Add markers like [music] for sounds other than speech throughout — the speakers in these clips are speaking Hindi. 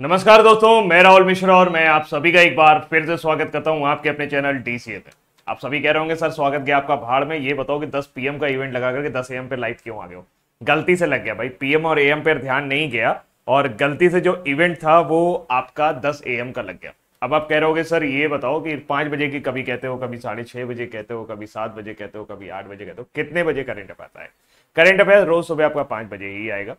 नमस्कार दोस्तों मैं राहुल मिश्रा और मैं आप सभी का एक बार फिर से स्वागत करता हूं आपके अपने चैनल डीसीए पे आप सभी कह रहे होंगे सर स्वागत किया आपका भाड़ में ये बताओ कि 10 पीएम का इवेंट लगा करके 10 एएम पे लाइव क्यों आ गए हो गलती से लग गया भाई पीएम और एएम पे ध्यान नहीं गया और गलती से जो इवेंट था वो आपका दस एएम का लग गया अब आप कह रहे होगे सर ये बताओ कि पांच बजे की कभी कहते हो कभी साढ़े छह बजे कहते हो कभी सात बजे कहते हो कभी आठ बजे कहते हो कितने बजे करंट अफेयर आए करंट अफेयर रोज सुबह आपका पांच बजे ही आएगा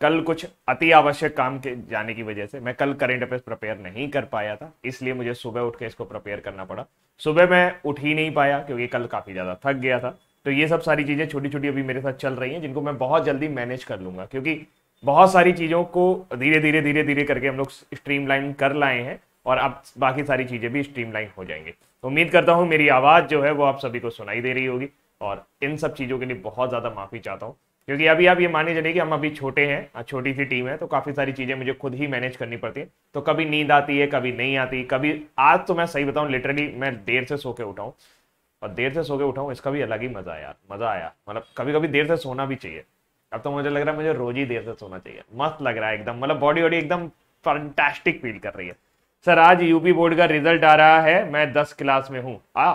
कल कुछ अति आवश्यक काम के जाने की वजह से मैं कल करंट अफेयर प्रिपेयर नहीं कर पाया था इसलिए मुझे सुबह उठ के इसको प्रिपेयर करना पड़ा सुबह मैं उठ ही नहीं पाया क्योंकि कल काफ़ी ज़्यादा थक गया था तो ये सब सारी चीज़ें छोटी छोटी अभी मेरे साथ चल रही हैं जिनको मैं बहुत जल्दी मैनेज कर लूंगा क्योंकि बहुत सारी चीज़ों को धीरे धीरे धीरे धीरे करके हम लोग स्ट्रीमलाइन कर लाए हैं और अब बाकी सारी चीज़ें भी स्ट्रीमलाइन हो जाएंगी तो उम्मीद करता हूँ मेरी आवाज़ जो है वो आप सभी को सुनाई दे रही होगी और इन सब चीज़ों के लिए बहुत ज़्यादा माफ़ी चाहता हूँ क्योंकि अभी आप ये माने चले कि हम अभी छोटे हैं छोटी सी टीम है तो काफ़ी सारी चीज़ें मुझे खुद ही मैनेज करनी पड़ती है तो कभी नींद आती है कभी नहीं आती कभी आज तो मैं सही बताऊं लिटरली मैं देर से सो के उठाऊँ और देर से सो के उठाऊँ इसका भी अलग ही मज़ा आया मज़ा आया मतलब कभी कभी देर से सोना भी चाहिए अब तो मुझे लग रहा है मुझे रोज ही देर से सोना चाहिए मस्त लग रहा है एकदम मतलब बॉडी वॉडी एकदम फंटेस्टिक फील कर रही है सर आज यूपी बोर्ड का रिजल्ट आ रहा है मैं दस क्लास में हूं आ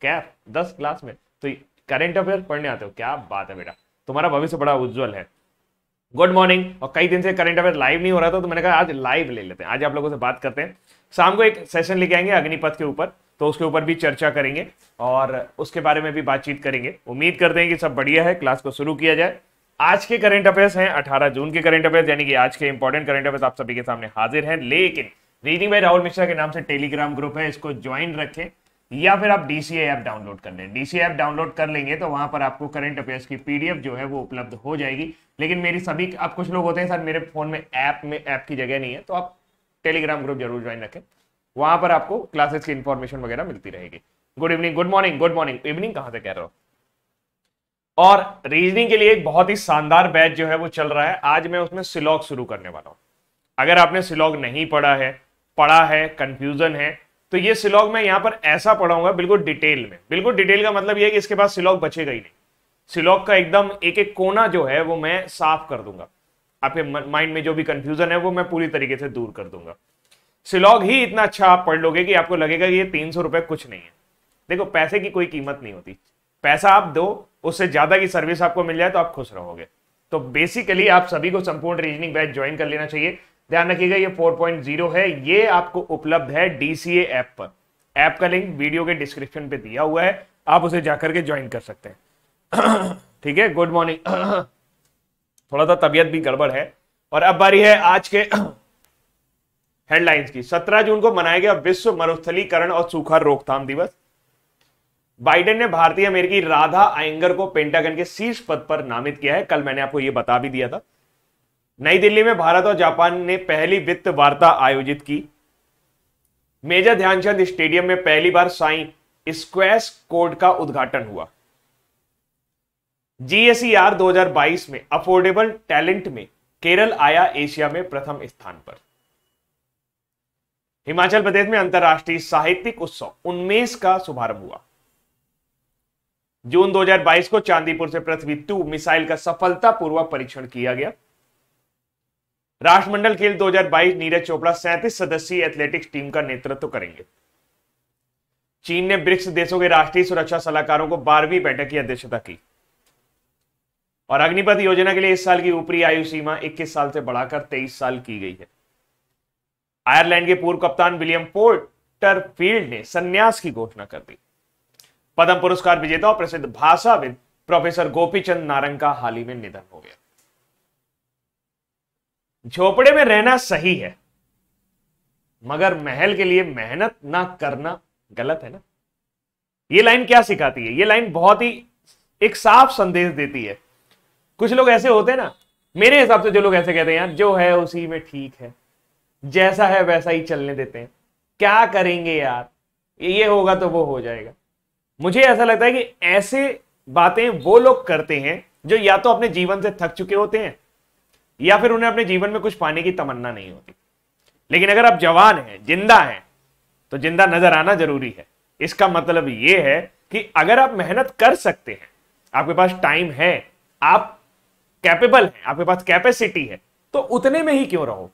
क्या दस क्लास में तो करेंट अफेयर पढ़ने आते हो क्या बात है बेटा तुम्हारा भविष्य बड़ा उज्जवल है गुड मॉर्निंग और कई दिन से करंट अफेयर लाइव नहीं हो रहा था तो मैंने कहा आज लाइव ले लेते हैं आज आप लोगों से बात करते हैं शाम को एक सेशन लेके आएंगे अग्निपथ के ऊपर तो उसके ऊपर भी चर्चा करेंगे और उसके बारे में भी बातचीत करेंगे उम्मीद करते हैं कि सब बढ़िया है क्लास को शुरू किया जाए आज के करंट अफेयर्स हैं 18 जून के करंट अफेयर्स यानी कि आज के इंपॉर्टेंट करंट अफेयर्स आप सभी के सामने हाजिर हैं लेकिन रीजिंग भाई राहुल मिश्रा के नाम से टेलीग्राम ग्रुप है इसको ज्वाइन रखें या फिर आप डीसीए ऐप डाउनलोड कर लें डीसीए ऐप डाउनलोड कर लेंगे तो वहां पर आपको करंट अफेयर्स की पीडीएफ जो है वो उपलब्ध हो जाएगी लेकिन मेरी सभी आप कुछ लोग होते हैं सर मेरे फोन में ऐप में ऐप की जगह नहीं है तो आप टेलीग्राम ग्रुप जरूर ज्वाइन रखें वहां पर आपको क्लासेस की इन्फॉर्मेशन वगैरह मिलती रहेगी good evening good morning good morning evening कहाँ से कह रहे हो और रीजनिंग के लिए एक बहुत ही शानदार बैच जो है वो चल रहा है आज मैं उसमें सिलॉग शुरू करने वाला हूँ अगर आपने सिलॉग नहीं पढ़ा है पढ़ा है कंफ्यूजन है तो ये सिलॉग मैं यहाँ पर ऐसा पढ़ाऊंगा बिल्कुल डिटेल में बिल्कुल डिटेल का मतलब ये है कि इसके पास सिलॉग बचेगा ही नहीं सिलॉग का एकदम एक एक कोना जो है वो मैं साफ कर दूंगा आपके माइंड में जो भी कंफ्यूजन है वो मैं पूरी तरीके से दूर कर दूंगा सिलॉग ही इतना अच्छा आप पढ़ लोगे कि आपको लगेगा कि ये तीन सौ रुपये कुछ नहीं है देखो पैसे की कोई कीमत नहीं होती पैसा आप दो उससे ज़्यादा की सर्विस आपको मिल जाए तो आप खुश रहोगे तो बेसिकली आप सभी को संपूर्ण रीजनिंग बैच ज्वाइन कर लेना चाहिए ध्यान रखिएगा ये 4.0 है ये आपको उपलब्ध है डीसीए ऐप पर ऐप का लिंक वीडियो के डिस्क्रिप्शन पे दिया हुआ है आप उसे जाकर के ज्वाइन कर सकते हैं [clears throat] ठीक है गुड मॉर्निंग [clears throat] थोड़ा सा तबियत भी गड़बड़ है और अब बारी है आज के हेडलाइंस [clears throat] की 17 जून को मनाया गया विश्व मरुस्थलीकरण और सूखा रोकथाम दिवस बाइडेन ने भारतीय अमेरिकी राधा आयंगर को पेंटागन के शीर्ष पद पर नामित किया है कल मैंने आपको यह बता भी दिया था नई दिल्ली में भारत और जापान ने पहली वित्त वार्ता आयोजित की मेजर ध्यानचंद स्टेडियम में पहली बार साई स्क्वेस कोड का उद्घाटन हुआ जीएसईआर 2022 में अफोर्डेबल टैलेंट में केरल आया एशिया में प्रथम स्थान पर हिमाचल प्रदेश में अंतर्राष्ट्रीय साहित्यिक उत्सव उन्मेष का शुभारंभ हुआ जून 2022 को चांदीपुर से पृथ्वी टू मिसाइल का सफलतापूर्वक परीक्षण किया गया राष्ट्रमंडल खेल 2022 नीरज चोपड़ा सैंतीस सदस्यीय एथलेटिक्स टीम का नेतृत्व तो करेंगे चीन ने ब्रिक्स देशों के राष्ट्रीय सुरक्षा सलाहकारों को बारहवीं बैठक की अध्यक्षता की और अग्निपथ योजना के लिए इस साल की ऊपरी आयु सीमा 21 साल से बढ़ाकर 23 साल की गई है आयरलैंड के पूर्व कप्तान विलियम पोर्टर फील्ड ने संन्यास की घोषणा कर दी पद्म पुरस्कार विजेता और प्रसिद्ध भाषाविद प्रोफेसर गोपीचंद नारंग का हाल ही में निधन हो गया झोपड़े में रहना सही है मगर महल के लिए मेहनत ना करना गलत है ना ये लाइन क्या सिखाती है ये लाइन बहुत ही एक साफ संदेश देती है कुछ लोग ऐसे होते हैं ना मेरे हिसाब से जो लोग ऐसे कहते हैं यार जो है उसी में ठीक है जैसा है वैसा ही चलने देते हैं क्या करेंगे यार ये होगा तो वो हो जाएगा मुझे ऐसा लगता है कि ऐसे बातें वो लोग करते हैं जो या तो अपने जीवन से थक चुके होते हैं या फिर उन्हें अपने जीवन में कुछ पाने की तमन्ना नहीं होती लेकिन अगर आप जवान हैं जिंदा हैं तो जिंदा नजर आना जरूरी है इसका मतलब यह है कि अगर आप मेहनत कर सकते हैं आपके पास टाइम है आप कैपेबल हैं आपके पास कैपेसिटी है तो उतने में ही क्यों रहो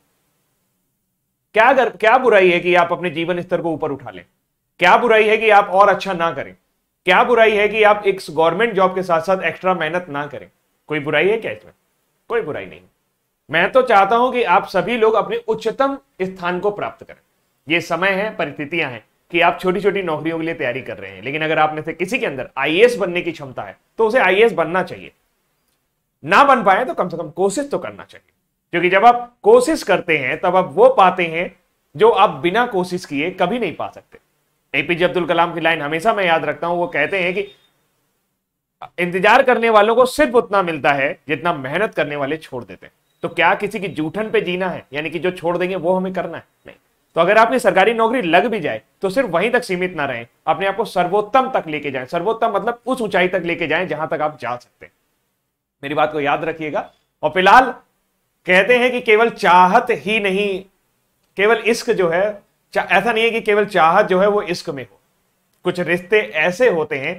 क्या अगर क्या बुराई है कि आप अपने जीवन स्तर को ऊपर उठा लें क्या बुराई है कि आप और अच्छा ना करें क्या बुराई है कि आप एक गवर्नमेंट जॉब के साथ साथ एक्स्ट्रा मेहनत ना करें कोई बुराई है क्या इसमें कोई बुराई नहीं मैं तो चाहता हूं कि आप सभी लोग अपने उच्चतम स्थान को प्राप्त करें ये समय है परिस्थितियां हैं कि आप छोटी छोटी नौकरियों के लिए तैयारी कर रहे हैं लेकिन अगर आप में से किसी के अंदर आई बनने की क्षमता है तो उसे आई बनना चाहिए ना बन पाए तो कम से कम कोशिश तो करना चाहिए क्योंकि जब आप कोशिश करते हैं तब आप वो पाते हैं जो आप बिना कोशिश किए कभी नहीं पा सकते एपीजे अब्दुल कलाम की लाइन हमेशा मैं याद रखता हूं वो कहते हैं कि इंतजार करने वालों को सिर्फ उतना मिलता है जितना मेहनत करने वाले छोड़ देते हैं तो क्या किसी की जूठन पे जीना है यानी कि जो छोड़ देंगे वो हमें करना है नहीं तो अगर आपकी सरकारी नौकरी लग भी जाए तो सिर्फ वहीं तक सीमित ना रहें अपने आप को सर्वोत्तम तक लेके जाएं सर्वोत्तम मतलब उस ऊंचाई तक लेके जाएं जहां तक आप जा सकते हैं मेरी बात को याद रखिएगा और फिलहाल कहते हैं कि केवल चाहत ही नहीं केवल इश्क जो है ऐसा नहीं है कि केवल चाहत जो है वो इश्क में हो कुछ रिश्ते ऐसे होते हैं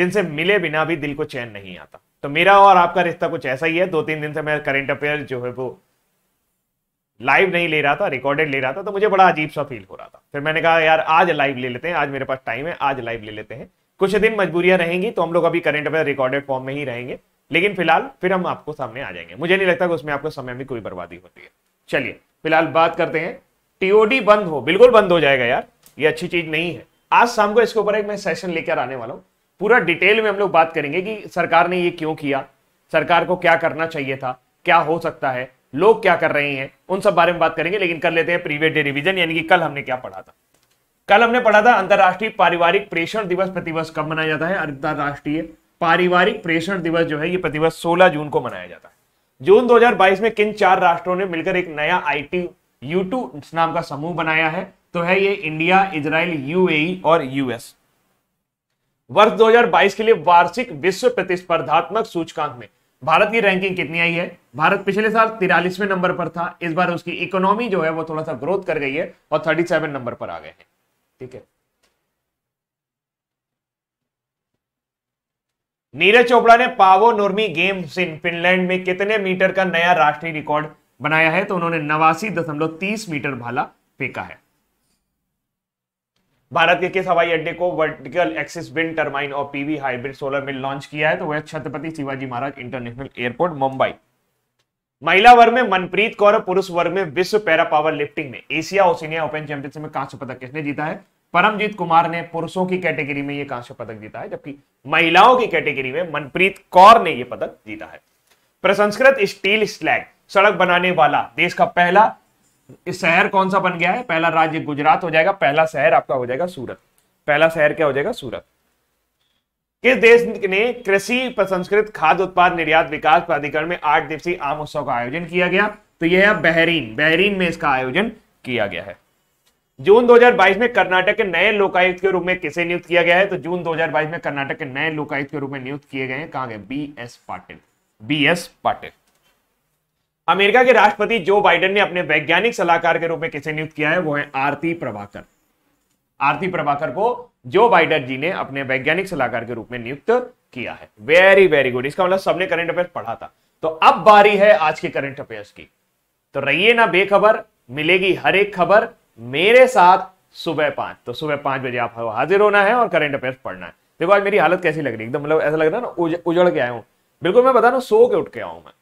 जिनसे मिले बिना भी दिल को चैन नहीं आता तो मेरा और आपका रिश्ता कुछ ऐसा ही है दो तीन दिन से मैं करंट अफेयर जो है वो लाइव नहीं ले रहा था रिकॉर्डेड ले रहा था तो मुझे बड़ा अजीब सा फील हो रहा था फिर मैंने कहा यार आज लाइव ले लेते हैं आज मेरे पास टाइम है आज लाइव ले लेते हैं कुछ दिन मजबूरियां रहेंगी तो हम लोग अभी करंट अफेयर रिकॉर्डेड फॉर्म में ही रहेंगे लेकिन फिलहाल फिर हम आपको सामने आ जाएंगे मुझे नहीं लगता कि उसमें आपको समय में कोई बर्बादी होती है चलिए फिलहाल बात करते हैं टीओडी बंद हो बिल्कुल बंद हो जाएगा यार ये अच्छी चीज नहीं है आज शाम को इसके ऊपर एक मैं सेशन लेकर आने वाला हूँ पूरा डिटेल में हम लोग बात करेंगे कि सरकार ने ये क्यों किया सरकार को क्या करना चाहिए था क्या हो सकता है लोग क्या कर रहे हैं उन सब बारे में बात करेंगे लेकिन कर लेते हैं प्रीवियस डे रिविजन यानी कि कल हमने क्या पढ़ा था कल हमने पढ़ा था अंतर्राष्ट्रीय पारिवारिक प्रेषण दिवस प्रतिवर्ष कब मनाया जाता है अंतर्राष्ट्रीय पारिवारिक प्रेषण दिवस जो है ये प्रतिवर्ष सोलह जून को मनाया जाता है जून 2022 में किन चार राष्ट्रों ने मिलकर एक नया आईटी यू नाम का समूह बनाया है तो है ये इंडिया इजराइल यूएई e और यूएस वर्ष 2022 के लिए वार्षिक विश्व प्रतिस्पर्धात्मक सूचकांक में भारत की रैंकिंग कितनी आई है भारत पिछले साल तिरालीसवें नंबर पर था इस बार उसकी इकोनॉमी जो है वो थोड़ा सा ग्रोथ कर गई है और 37 नंबर पर आ गए हैं ठीक है नीरज चोपड़ा ने पावो नोर्मी गेम्स इन फिनलैंड में कितने मीटर का नया राष्ट्रीय रिकॉर्ड बनाया है तो उन्होंने नवासी दशमलव तीस मीटर भाला फेंका है भारत के किस हवाई अड्डे को वर्टिकल एक्सिस विंड टर्माइन और PV hybrid solar mill launch किया है तो वह छत्रपति शिवाजी महाराज इंटरनेशनल एयरपोर्ट मुंबई महिला वर्ग में मनप्रीत कौर और पुरुष वर्ग में विश्व पैरा पावर लिफ्टिंग में एशिया ओशिनिया ओपन चैंपियनशिप में कांस्य पदक किसने जीता है परमजीत कुमार ने पुरुषों की कैटेगरी में यह कांस्य पदक जीता है जबकि महिलाओं की कैटेगरी में मनप्रीत कौर ने यह पदक जीता है प्रसंस्कृत स्टील स्लैग सड़क बनाने वाला देश का पहला इस शहर कौन सा बन गया है पहला राज्य गुजरात हो जाएगा पहला शहर आपका हो जाएगा सूरत पहला शहर क्या हो जाएगा सूरत किस देश ने कृषि प्रसंस्कृत खाद्य उत्पाद निर्यात विकास प्राधिकरण में आठ दिवसीय आम उत्सव का आयोजन किया गया तो यह है बहरीन बहरीन में इसका आयोजन किया गया है जून 2022 में कर्नाटक के नए लोकायुक्त के रूप में किसे नियुक्त किया गया है तो जून 2022 में कर्नाटक के नए लोकायुक्त के रूप में नियुक्त किए गए हैं कहा गए B S Patil B S Patil America के राष्ट्रपति जो बाइडेन ने अपने वैज्ञानिक सलाहकार के रूप में किसे नियुक्त किया है वो है आरती प्रभाकर आरती प्रभाकर को जो बाइडेन जी ने अपने वैज्ञानिक सलाहकार के रूप में नियुक्त किया है वेरी वेरी गुड इसका मतलब सबने करंट अफेयर पढ़ा था तो अब बारी है आज के करंट अफेयर्स की तो रहिए ना बेखबर मिलेगी हर एक खबर मेरे साथ सुबह पांच तो सुबह पांच बजे आप हाजिर होना है और करंट अफेयर्स पढ़ना है देखो आज मेरी हालत कैसी लग रही है एकदम मतलब ऐसा लग रहा है ना उजड़ के आया हूं बिल्कुल मैं बता रहा सो के उठ के आऊंगा मैं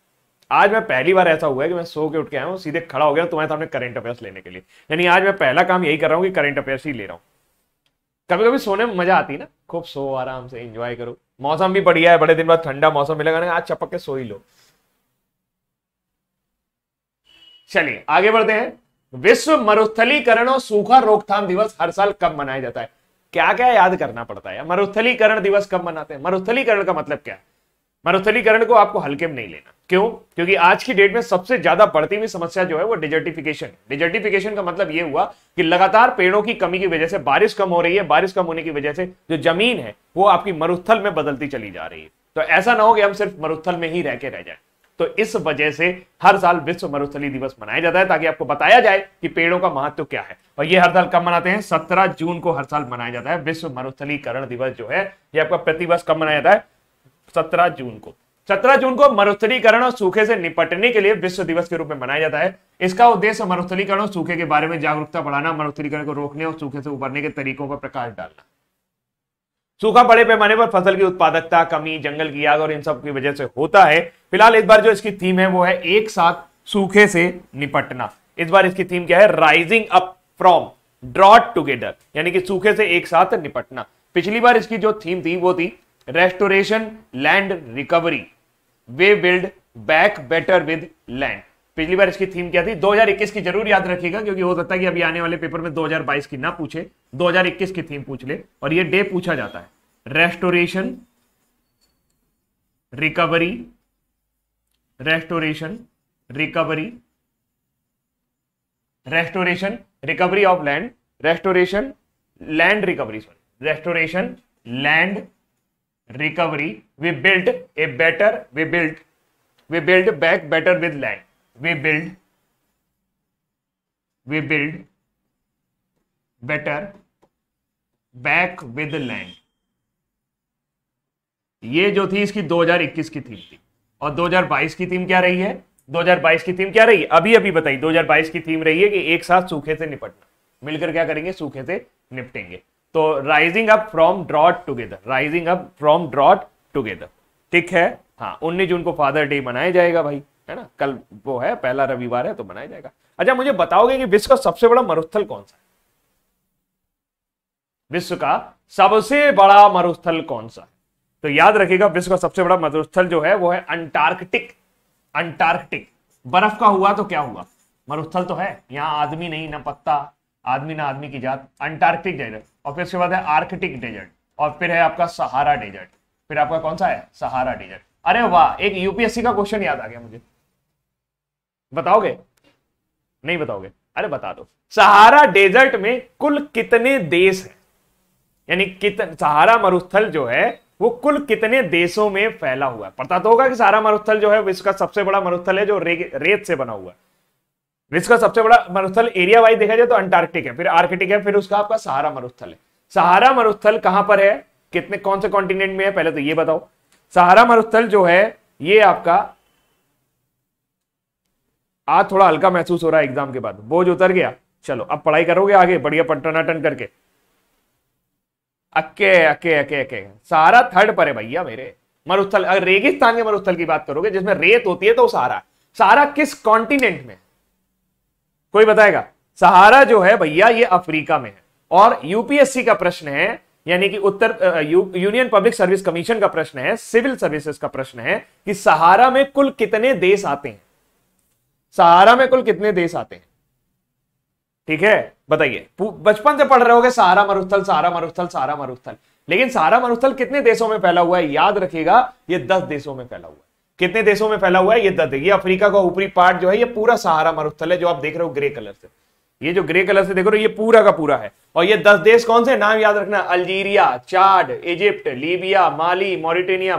आज मैं पहली बार ऐसा हुआ है कि मैं सो के उठ के आया हूँ सीधे खड़ा हो गया तुम्हारे सामने करंट अफेयर्स लेने के लिए यानी आज मैं पहला काम यही कर रहा हूँ कि करंट अफेयर्स ही ले रहा हूँ कभी कभी सोने में मजा आती है ना खूब सो आराम से एंजॉय करो मौसम भी बढ़िया है बड़े दिन बाद ठंडा मौसम मिलेगा आज चपक के सो ही लो चलिए आगे बढ़ते हैं विश्व मरुस्थलीकरण और सूखा रोकथाम दिवस हर साल कब मनाया जाता है क्या क्या याद करना पड़ता है मरुस्थलीकरण दिवस कब मनाते हैं मरुस्थलीकरण का मतलब क्या है मरुस्थलीकरण को आपको हल्के में नहीं लेना क्यों क्योंकि आज की डेट में सबसे ज्यादा बढ़ती हुई समस्या जो है वो डिजर्टिफिकेशन डिजर्टिफिकेशन का मतलब ये हुआ कि लगातार पेड़ों की कमी की वजह से बारिश कम हो रही है बारिश कम होने की वजह से जो जमीन है वो आपकी मरुस्थल में बदलती चली जा रही है तो ऐसा ना हो कि हम सिर्फ मरुस्थल में ही रह के रह जाए तो इस वजह से हर साल विश्व मरुस्थली दिवस मनाया जाता है ताकि आपको बताया जाए कि पेड़ों का महत्व क्या है और ये हर साल कब मनाते हैं सत्रह जून को हर साल मनाया जाता है विश्व मरुस्थलीकरण दिवस जो है ये आपका प्रतिवर्ष कब मनाया जाता है सत्रह जून को सत्रह जून को मरुस्थलीकरण और सूखे से निपटने के लिए विश्व दिवस के रूप में मनाया जाता है इसका उद्देश्य मरुस्थलीकरण और सूखे के बारे में जागरूकता बढ़ाना मरुस्थलीकरण को रोकने और सूखे से उभरने के तरीकों पर प्रकाश डालना सूखा बड़े पैमाने पर फसल की उत्पादकता कमी जंगल की आग और इन सब की वजह से होता है फिलहाल इस बार जो इसकी थीम है वो है एक साथ सूखे से निपटना इस बार इसकी थीम क्या है rising up from drought together यानी कि सूखे से एक साथ निपटना पिछली बार इसकी जो थीम थी वो थी restoration land recovery we build back better with land पिछली बार इसकी थीम क्या थी 2021 की जरूर याद रखिएगा क्योंकि हो सकता है कि अभी आने वाले पेपर में 2022 की ना पूछे 2021 की थीम पूछ ले और ये डे पूछा जाता है restoration recovery restoration recovery restoration recovery of land restoration land recovery sorry restoration land recovery we build a better we build we build back better with land we build we build better back with land ये जो थी इसकी 2021 की थीम थी और 2022 की थीम क्या रही है 2022 की थीम क्या रही है अभी अभी बताइए 2022 की थीम रही है कि एक साथ सूखे से निपटना मिलकर क्या करेंगे सूखे से निपटेंगे तो rising up from drought together rising up from drought together ठीक है हाँ उन्नीस जून को फादर डे मनाया जाएगा भाई है ना कल वो है पहला रविवार है तो मनाया जाएगा अच्छा मुझे बताओगे कि विश्व का सबसे बड़ा मरुस्थल कौन सा है विश्व का सबसे बड़ा मरुस्थल कौन सा है तो याद रखिएगा विश्व का सबसे बड़ा मरुस्थल जो है वो है अंटार्कटिक अंटार्कटिक बर्फ का हुआ तो क्या हुआ मरुस्थल तो है यहां आदमी नहीं ना पत्ता आदमी ना आदमी की जात अंटार्कटिक डेजर्ट और फिर उसके बाद है आर्कटिक डेजर्ट और फिर है आपका सहारा डेजर्ट फिर आपका कौन सा है सहारा डेजर्ट अरे वाह एक यूपीएससी का क्वेश्चन याद आ गया मुझे बताओगे नहीं बताओगे अरे बता दो सहारा डेजर्ट में कुल कितने देश है यानी कितने सहारा मरुस्थल जो है वो कुल कितने देशों में फैला हुआ है पता तो होगा कि सहारा मरुस्थल जो है इसका सबसे बड़ा मरुस्थल है जो रे, रेत से बना हुआ है विश्व का सबसे बड़ा मरुस्थल एरिया वाइज देखा जाए तो अंटार्कटिक है फिर आर्कटिक है फिर उसका आपका सहारा मरुस्थल है सहारा मरुस्थल कहां पर है कितने कौन से कॉन्टिनेंट में है पहले तो ये बताओ सहारा मरुस्थल जो है ये आपका आज थोड़ा हल्का महसूस हो रहा है एग्जाम के बाद बोझ उतर गया चलो अब पढ़ाई करोगे आगे बढ़िया पटनाटन करके अके अके अके अक्के सहारा थर्ड पर है भैया मेरे मरुस्थल अगर रेगिस्तान के मरुस्थल की बात करोगे जिसमें रेत होती है तो सहारा सहारा किस कॉन्टिनेंट में कोई बताएगा सहारा जो है भैया ये अफ्रीका में है और यूपीएससी का प्रश्न है यानी कि उत्तर U, union public service commission का प्रश्न है सिविल सर्विसेज का प्रश्न है कि सहारा में कुल कितने देश आते हैं सहारा में कुल कितने देश आते हैं ठीक है बताइए बचपन से पढ़ रहे होगे सहारा मरुस्थल सहारा मरुस्थल सहारा मरुस्थल लेकिन सहारा मरुस्थल कितने देशों में फैला हुआ है याद रखिएगा ये दस देशों में फैला हुआ है कितने देशों में फैला हुआ है ये दस ये अफ्रीका का ऊपरी पार्ट जो है ये पूरा सहारा मरुस्थल है जो आप देख रहे हो ग्रे कलर से ये जो ग्रे कलर से देख रहे हो ये पूरा का पूरा है और ये दस देश कौन से नाम याद रखना Algeria Chad Egypt Libya Mali Mauritania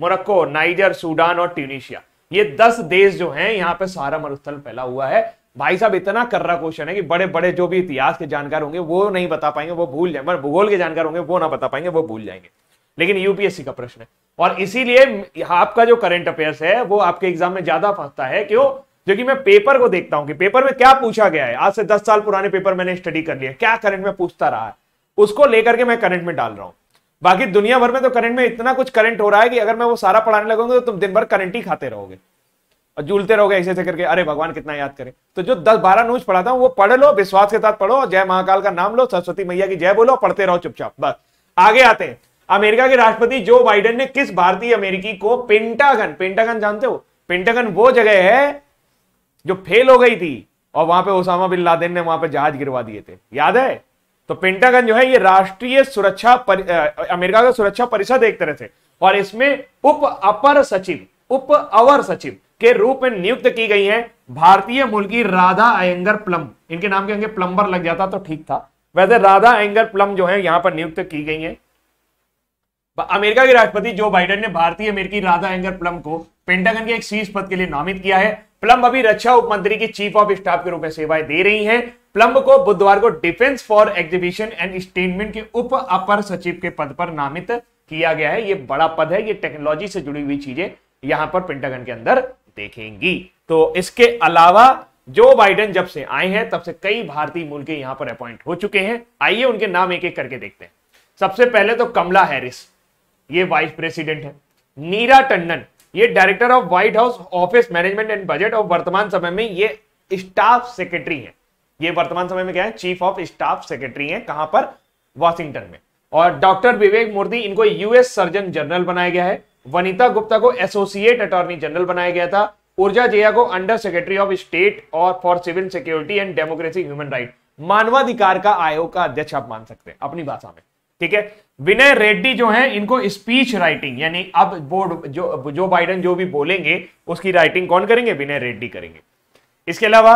Morocco Niger Sudan और ट्यूनिशिया ये दस देश जो है यहाँ पे सहारा मरुस्थल फैला हुआ है भाई साहब इतना कर रहा क्वेश्चन है कि बड़े बड़े जो भी इतिहास के जानकार होंगे वो नहीं बता पाएंगे वो भूल जाएंगे भूगोल के जानकार होंगे वो ना बता पाएंगे वो भूल जाएंगे लेकिन यूपीएससी का प्रश्न है और इसीलिए आपका जो करंट अफेयर्स है वो आपके एग्जाम में ज्यादा फंसता है क्यों क्योंकि मैं पेपर को देखता हूं कि पेपर में क्या पूछा गया है आज से दस साल पुराने पेपर मैंने स्टडी कर लिया क्या करंट में पूछता रहा है उसको लेकर के मैं करंट में डाल रहा हूं बाकी दुनिया भर में तो करंट में इतना कुछ करंट हो रहा है कि अगर मैं वो सारा पढ़ाने लगूंगा तो तुम दिन भर करंट ही खाते रहोगे और झूलते रहोगे ऐसे ऐसे करके अरे भगवान कितना याद करे तो जो दस बारह न्यूज पढ़ाता हूँ वो पढ़ लो विश्वास के साथ पढ़ो जय महाकाल का नाम लो सरस्वती मैया की जय बोलो पढ़ते रहो चुपचाप बस आगे आते हैं अमेरिका के राष्ट्रपति जो बाइडेन ने किस भारतीय अमेरिकी को पेंटागन पेंटागन जानते हो पेंटागन वो जगह है जो फेल हो गई थी और वहां पे ओसामा बिन लादेन ने वहां पे जहाज गिरवा दिए थे याद है तो पेंटागन जो है ये राष्ट्रीय सुरक्षा अमेरिका का सुरक्षा परिषद एक तरह से और इसमें उप अपर सचिव उप अवर सचिव के रूप में नियुक्त की गई है भारतीय मूल की राधा अयंगर प्लम इनके नाम के अंगे प्लम्बर लग जाता तो ठीक था वैसे राधा अयंगर प्लम जो है यहां पर नियुक्त की गई है अमेरिका के राष्ट्रपति जो बाइडेन ने भारतीय अमेरिकी राधा एंगर प्लम को पेंटागन के एक शीर्ष पद के लिए नामित किया है प्लम अभी रक्षा उप मंत्री की चीफ ऑफ स्टाफ के रूप में सेवाएं दे रही हैं प्लम को बुधवार को defence for exhibition and statement के उप अपर सचिव के पद पर नामित किया गया है ये बड़ा पद है ये टेक्नोलॉजी से जुड़ी हुई चीजें यहां पर पेंटागन के अंदर देखेंगी तो इसके अलावा जो बाइडेन जब से आए हैं तब से कई भारतीय मूल के यहां पर अपॉइंट हो चुके हैं आइए उनके नाम एक एक करके देखते हैं सबसे पहले तो कमला हैरिस ये वाइस प्रेसिडेंट है नीरा टंडन ये director of White House office management and budget और वर्तमान समय में ये स्टाफ सेक्रेटरी है ये वर्तमान समय में क्या है चीफ ऑफ स्टाफ सेक्रेटरी है कहां पर वॉशिंगटन में और डॉक्टर विवेक मूर्ति इनको यूएस सर्जन जनरल बनाया गया है वनिता गुप्ता को एसोसिएट अटॉर्नी जनरल बनाया गया था ऊर्जा जिया को अंडर सेक्रेटरी ऑफ स्टेट और for civil security and democracy human right मानवाधिकार का आयोग का अध्यक्ष आप मान सकते हैं अपनी भाषा में ठीक है विनय रेड्डी जो है इनको स्पीच राइटिंग यानी अब बोर्ड जो जो बाइडन जो भी बोलेंगे उसकी राइटिंग कौन करेंगे विनय रेड्डी करेंगे इसके अलावा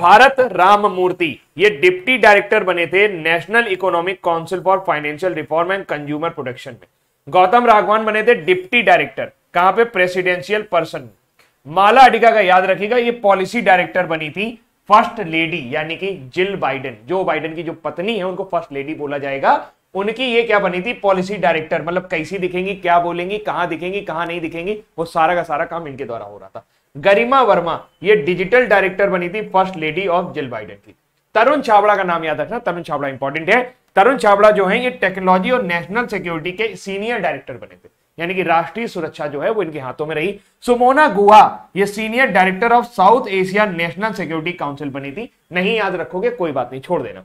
भारत राम मूर्ति ये डिप्टी डायरेक्टर बने थे national economic council for financial reform and consumer protection में गौतम राघवान बने थे डिप्टी डायरेक्टर कहां पे प्रेसिडेंशियल पर्सन माला अडिका का याद रखिएगा ये पॉलिसी डायरेक्टर बनी थी फर्स्ट लेडी यानी कि जिल बाइडन जो बाइडन की जो पत्नी है उनको फर्स्ट लेडी बोला जाएगा उनकी ये क्या बनी थी पॉलिसी डायरेक्टर मतलब कैसी दिखेंगी क्या बोलेंगी कहां दिखेंगी कहां नहीं दिखेंगी वो सारा का सारा काम इनके द्वारा हो रहा था गरिमा वर्मा ये डिजिटल डायरेक्टर बनी थी first lady of Jill Biden की तरुण छाबड़ा का नाम याद रखना तरुण छाबड़ा इंपॉर्टेंट है तरुण छाबड़ा जो है ये टेक्नोलॉजी और नेशनल सिक्योरिटी के सीनियर डायरेक्टर बने थे यानी कि राष्ट्रीय सुरक्षा जो है वो इनके हाथों में रही सुमोना गुहा ये senior director of South Asia national security council बनी थी नहीं याद रखोगे कोई बात नहीं छोड़ देना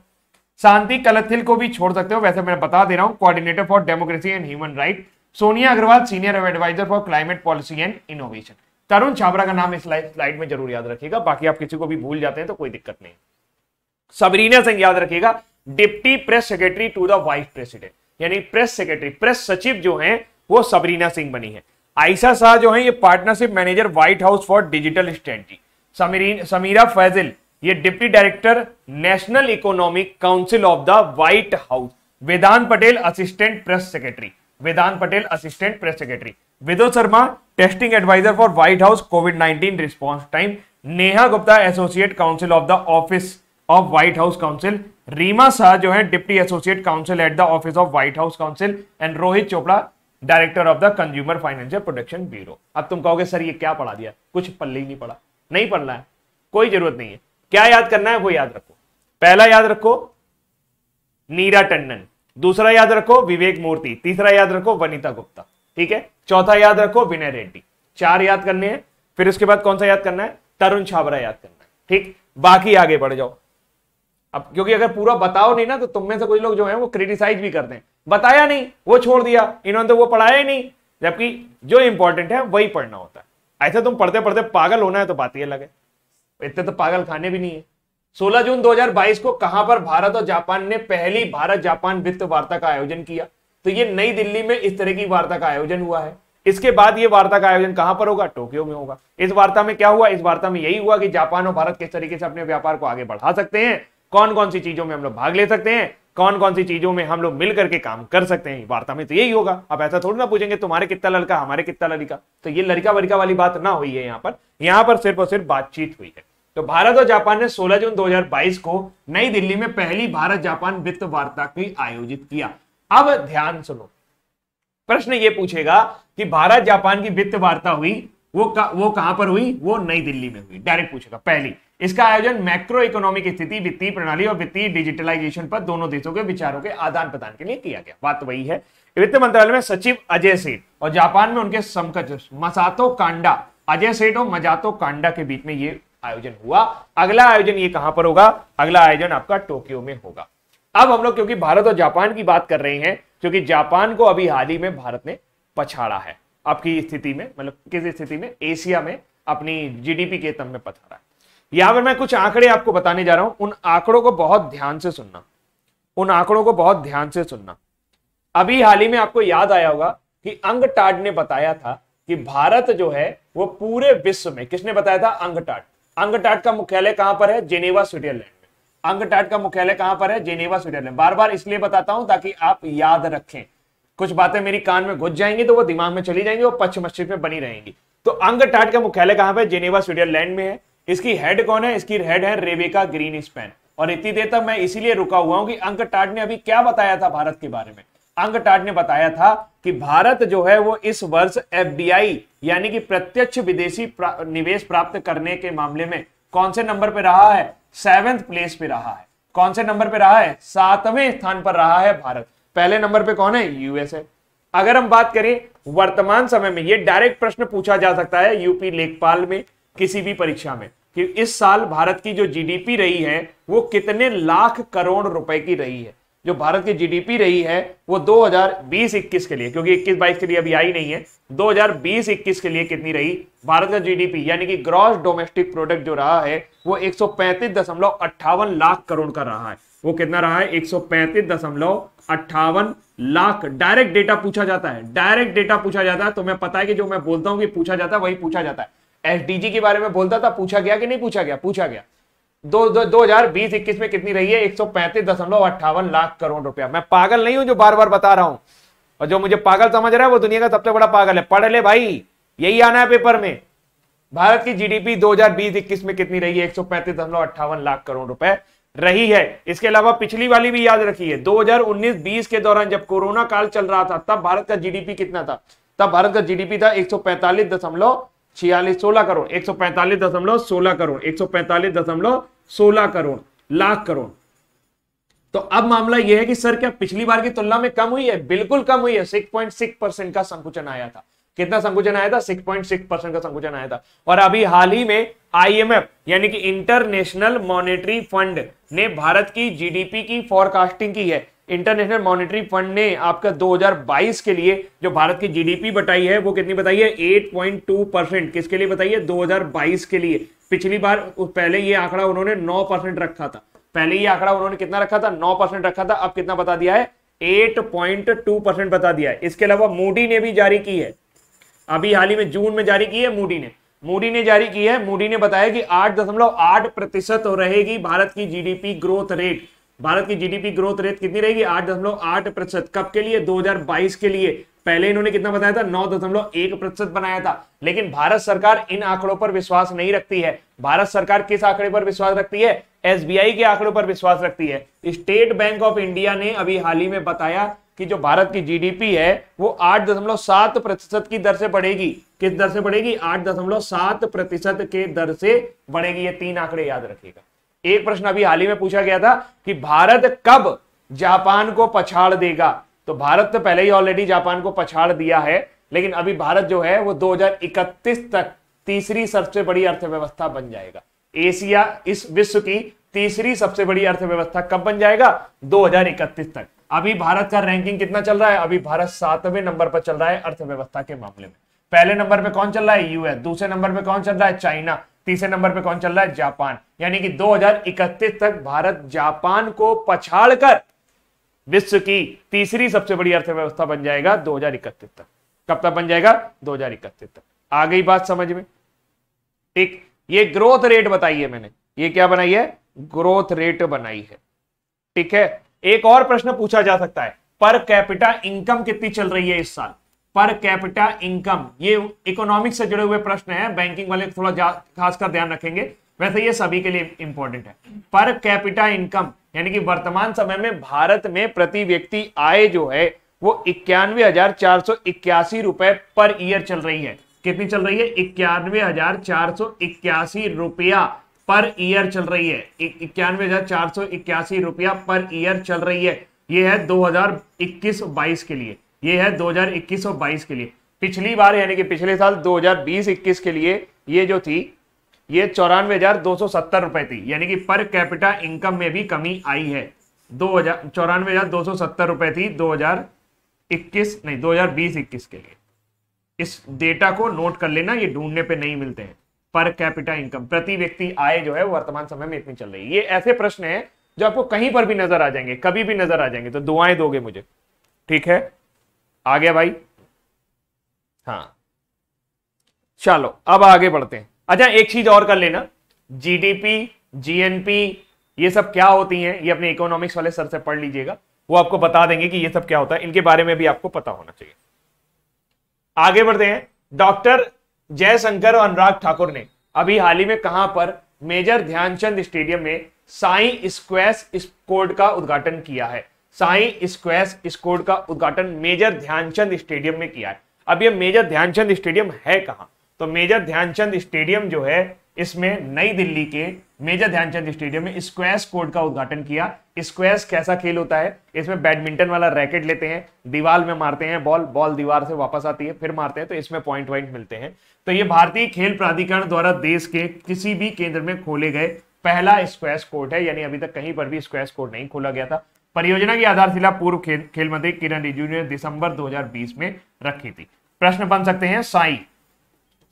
शांति कलथिल को भी छोड़ सकते हो वैसे मैं बता दे रहा हूं coordinator for democracy and human right Sonia Agarwal senior adviser for climate policy and innovation Tarun Chhabra का नाम इस स्लाइड में जरूर याद रखिएगा बाकी आप किसी को भी भूल जाते हैं तो कोई दिक्कत नहीं सबरीना सिंह याद रखिएगा deputy press secretary to the vice president यानी प्रेस सेक्रेटरी प्रेस सचिव जो है वो सबरीना सिंह बनी है आयशा शाह जो है ये partnership manager White House for digital strategy Sameera Fazili ये deputy director national economic council of the White House Vedant Patel assistant press secretary Vedant Patel assistant press secretary Vidur Sharma testing adviser for White House COVID 19 response time Neha Gupta associate counsel of the office of White House counsel Reema Shah जो है deputy associate counsel at the office of White House counsel and Rohit Chopra director of the consumer financial protection bureau अब तुम कहोगे सर ये क्या पढ़ा दिया कुछ पल्ले ही नहीं पढ़ा नहीं पढ़ना है कोई जरूरत नहीं है क्या याद करना है वो याद रखो पहला याद रखो नीरा टंडन दूसरा याद रखो विवेक मूर्ति तीसरा याद रखो वनिता गुप्ता ठीक है चौथा याद रखो विनय रेड्डी चार याद करने हैं फिर उसके बाद कौन सा याद करना है तरुण छाबरा याद करना है ठीक बाकी आगे बढ़ जाओ अब क्योंकि अगर पूरा बताओ नहीं ना तो तुम में से कुछ लोग जो है वो क्रिटिसाइज भी करते हैं बताया नहीं वो छोड़ दिया इन्होंने तो वो पढ़ाया ही नहीं जबकि जो इंपॉर्टेंट है वही पढ़ना होता है ऐसे तुम पढ़ते पढ़ते पागल होना है तो बात ही अलग है इतने तो पागल खाने भी नहीं है 16 जून 2022 को कहां पर भारत और जापान ने पहली भारत जापान वित्त वार्ता का आयोजन किया तो ये नई दिल्ली में इस तरह की वार्ता का आयोजन हुआ है इसके बाद ये वार्ता का आयोजन कहां पर होगा टोक्यो में होगा इस वार्ता में क्या हुआ इस वार्ता में यही हुआ कि जापान और भारत किस तरीके से अपने व्यापार को आगे बढ़ा सकते हैं कौन कौन सी चीजों में हम लोग भाग ले सकते हैं कौन कौन सी चीजों में हम लोग मिल करके काम कर सकते हैं वार्ता में तो यही होगा आप ऐसा थोड़ी ना पूछेंगे तुम्हारे कितना लड़का हमारे कितना लड़का तो ये लड़का वड़का वाली बात ना हुई है यहाँ पर यहाँ पर सिर्फ और सिर्फ बातचीत हुई है तो भारत और जापान ने 16 जून 2022 को नई दिल्ली में पहली भारत जापान वित्त वार्ता की आयोजित किया अब ध्यान सुनो प्रश्न ये पूछेगा कि भारत जापान की वित्त वार्ता हुई वो का, वो कहां पर हुई वो नई दिल्ली में हुई डायरेक्ट पूछेगा पहली इसका आयोजन मैक्रो इकोनॉमिक स्थिति वित्तीय प्रणाली और वित्तीय डिजिटलाइजेशन पर दोनों देशों के विचारों के आदान प्रदान के लिए किया गया बात वही है वित्त मंत्रालय में सचिव अजय सेठ और जापान में उनके समकक्ष मसातो कांडा अजय सेठ और मजातो कांडा के बीच में ये आयोजन हुआ अगला आयोजन ये कहां पर होगा अगला आयोजन आपका टोक्यो में होगा अब हम लोग क्योंकि भारत और जापान की बात कर रहे हैं क्योंकि जापान को अभी हाल ही में भारत ने पछाड़ा है आपकी स्थिति में मतलब किस स्थिति में एशिया में अपनी जीडीपी के तम में पथा रहा है यहाँ पर मैं कुछ आंकड़े आपको बताने जा रहा हूं उन आंकड़ों को बहुत ध्यान से सुनना उन आंकड़ों को बहुत ध्यान से सुनना अभी हाल ही में आपको याद आया होगा कि अंग टाट ने बताया था कि भारत जो है वो पूरे विश्व में किसने बताया था अंग टाट अंग टाट का मुख्यालय कहां पर है जेनेवा स्विट्जरलैंड अंगटाट का मुख्यालय कहां पर है जेनेवा स्विट्जरलैंड बार बार इसलिए बताता हूं ताकि आप याद रखें कुछ बातें मेरी कान में घुस जाएंगी तो वो दिमाग में चली जाएंगी और पश्चिम मस्जिद में बनी रहेंगी तो अंग टाट का मुख्यालय कहां पर जेनेवा स्विट्जरलैंड में है इसकी हेड कौन है इसकी हेड है रेबेका ग्रीन स्पेन और इतनी देर तक मैं इसीलिए रुका हुआ हूं कि अंक टाट ने अभी क्या बताया था भारत के बारे में अंक टाट ने बताया था कि भारत जो है वो इस वर्ष एफडीआई यानी कि प्रत्यक्ष विदेशी प्रा, निवेश प्राप्त करने के मामले में कौन से नंबर पे रहा है सेवेंथ प्लेस पे रहा है कौन से नंबर पे रहा है सातवें स्थान पर रहा है भारत पहले नंबर पे कौन है यूएस है अगर हम बात करें वर्तमान समय में ये डायरेक्ट प्रश्न पूछा जा सकता है यूपी लेखपाल में किसी भी परीक्षा में कि इस साल भारत की जो जीडीपी रही है वो कितने लाख करोड़ रुपए की रही है जो भारत की जीडीपी रही है वो 2020-21 के लिए क्योंकि 21 बाईस के लिए अभी आई नहीं है 2020-21 के लिए कितनी रही भारत का जीडीपी यानी कि ग्रॉस डोमेस्टिक प्रोडक्ट जो रहा है वो एक लाख करोड़ का रहा है वो कितना रहा है एक अट्ठावन लाख डायरेक्ट डेटा पूछा जाता है डायरेक्ट डेटा पूछा जाता है तो मैं पता है कि जो मैं बोलता हूं कि पूछा जाता है वही पूछा जाता है एसडीजी के बारे में बोलता था पूछा गया कि नहीं पूछा गया पूछा गया दो, दो, दो हजार बीस इक्कीस में कितनी रही है एक सौ पैंतीस दशमलव अट्ठावन लाख करोड़ रुपया मैं पागल नहीं हूं जो बार बार बता रहा हूं और जो मुझे पागल समझ रहा है वो दुनिया का सबसे बड़ा पागल है पढ़ ले भाई यही आना है पेपर में भारत की जीडीपी 2020-21 में कितनी रही है एक लाख करोड़ रुपए रही है इसके अलावा पिछली वाली भी याद रखिए 2019-20 के दौरान जब कोरोना काल चल रहा था तब भारत का जीडीपी कितना था तब भारत का जीडीपी था एक सौ पैंतालीस दशमलव छियालीस सोलह करोड़ एक सौ पैंतालीस दशमलव सोलह करोड़ एक सौ पैंतालीस दशमलव सोलह करोड़ लाख करोड़ तो अब मामला यह है कि सर क्या पिछली बार की तुलना में कम हुई है बिल्कुल कम हुई है सिक्स पॉइंट सिक्स परसेंट का संकुचन आया था कितना संकुचन आया था सिक्स पॉइंट सिक्स परसेंट का संकुचन आया था और अभी हाल ही में आईएमएफ यानी कि इंटरनेशनल मॉनेटरी फंड ने भारत की जीडीपी की फॉरकास्टिंग की है इंटरनेशनल मॉनेटरी फंड ने आपका 2022 के लिए जो भारत की जीडीपी बताई है वो कितनी बताई है 8.2 परसेंट किसके लिए बताई है 2022 के लिए पिछली बार पहले ये आंकड़ा उन्होंने 9 परसेंट रखा था पहले ये आंकड़ा उन्होंने कितना रखा था 9 परसेंट रखा था अब कितना बता दिया है 8.2 परसेंट बता दिया है इसके अलावा मूडी ने भी जारी की है अभी हाल ही में जून में जारी की है मूडी ने मोदी ने जारी की है मोदी ने बताया कि 8.8 प्रतिशत रहेगी भारत की जीडीपी ग्रोथ रेट भारत की जीडीपी ग्रोथ रेट कितनी रहेगी 8.8 प्रतिशत कब के लिए 2022 के लिए पहले इन्होंने कितना बताया था नौ दशमलव एक प्रतिशत बनाया था लेकिन भारत सरकार इन आंकड़ों पर विश्वास नहीं रखती है भारत सरकार किस आंकड़े पर विश्वास रखती है एसबीआई के आंकड़ों पर विश्वास रखती है स्टेट बैंक ऑफ इंडिया ने अभी हाल ही में बताया कि जो भारत की जीडीपी है वो आठ दशमलव सात प्रतिशत की दर से बढ़ेगी किस दर से बढ़ेगी आठ दशमलव सात प्रतिशत के दर से बढ़ेगी ये तीन आंकड़े याद रखिएगा एक प्रश्न अभी हाल ही में पूछा गया था कि भारत कब जापान को पछाड़ देगा तो भारत तो पहले ही ऑलरेडी जापान को पछाड़ दिया है लेकिन अभी भारत जो है वो 2031 तक तीसरी सबसे बड़ी अर्थव्यवस्था बन जाएगा एशिया इस विश्व की तीसरी सबसे बड़ी अर्थव्यवस्था कब बन जाएगा 2031 तक अभी भारत का रैंकिंग कितना चल रहा है अभी भारत सातवें नंबर पर चल रहा है अर्थव्यवस्था के मामले में पहले नंबर पे कौन चल रहा है यूएस दूसरे नंबर पे कौन चल रहा है चाइना तीसरे नंबर पे कौन चल रहा है जापान यानी कि 2031 तक भारत जापान को पछाड़कर विश्व की तीसरी सबसे बड़ी अर्थव्यवस्था बन जाएगा दो तक कब तक बन जाएगा दो तक आ गई बात समझ में ठीक ये ग्रोथ रेट बताई है मैंने ये क्या बनाई है ग्रोथ रेट बनाई है ठीक है एक और प्रश्न पूछा जा सकता है पर कैपिटा इनकम कितनी चल रही है इस साल पर कैपिटा इनकम ये इकोनॉमिक से जुड़े हुए प्रश्न है बैंकिंग वाले थोड़ा खासकर ध्यान रखेंगे वैसे ये सभी के लिए इंपॉर्टेंट है पर कैपिटा इनकम यानी कि वर्तमान समय में भारत में प्रति व्यक्ति आय जो है वो इक्यानवे हजार चार सौ इक्यासी रुपए पर ईयर चल रही है कितनी चल रही है इक्यानवे हजार चार सौ इक्यासी रुपया पर ईयर चल रही है इक्यानवे हजार चार सौ इक्यासी रुपया पर ईयर चल रही है ये है 2021-22 के लिए ये है 2021 और 22 के लिए पिछली बार यानी कि पिछले साल 2020-21 के लिए ये जो थी ये चौरानवे हजार दो सौ सत्तर रुपए थी यानी कि पर कैपिटा इनकम में भी कमी आई है दो हजार चौरानवे हजार दो सौ सत्तर रुपए थी 2021 नहीं 2020-21 के लिए इस डेटा को नोट कर लेना ये ढूंढने पे नहीं मिलते हैं पर कैपिटा इनकम प्रति व्यक्ति आय जो है वर्तमान समय में इतनी चल रही है ये ऐसे प्रश्न है जो आपको कहीं पर भी नजर आ जाएंगे कभी भी नजर आ जाएंगे तो दुआएं दोगे मुझे ठीक है आ गया भाई हाँ चलो अब आगे बढ़ते हैं अच्छा एक चीज और कर लेना जीडीपी जीएनपी ये सब क्या होती हैं ये अपने इकोनॉमिक्स वाले सर से पढ़ लीजिएगा वो आपको बता देंगे कि ये सब क्या होता है इनके बारे में भी आपको पता होना चाहिए आगे बढ़ते हैं डॉक्टर जयशंकर और अनुराग ठाकुर ने अभी हाल ही में कहां पर मेजर ध्यानचंद स्टेडियम में साई स्क्वेस स्कोर्ड का उद्घाटन किया है साई स्क्वेस स्कोर्ड का उद्घाटन मेजर ध्यानचंद स्टेडियम में किया है अब यह मेजर ध्यानचंद स्टेडियम है कहां तो मेजर ध्यानचंद स्टेडियम जो है इसमें नई दिल्ली के मेजर ध्यानचंद स्टेडियम में स्क्वैश कोर्ट का उद्घाटन किया स्क्वैश कैसा खेल होता है इसमें बैडमिंटन वाला रैकेट लेते हैं दीवार में मारते हैं बॉल बॉल दीवार से वापस आती है फिर मारते हैं तो इसमें पॉइंट वाइंट मिलते हैं तो ये भारतीय खेल प्राधिकरण द्वारा देश के किसी भी केंद्र में खोले गए पहला स्क्वैश कोर्ट है यानी अभी तक कहीं पर भी स्क्वैश कोर्ट नहीं खोला गया था परियोजना की आधारशिला पूर्व खेल खेल मंत्री किरण रिजिजू ने दिसंबर 2020 में रखी थी प्रश्न बन सकते हैं साई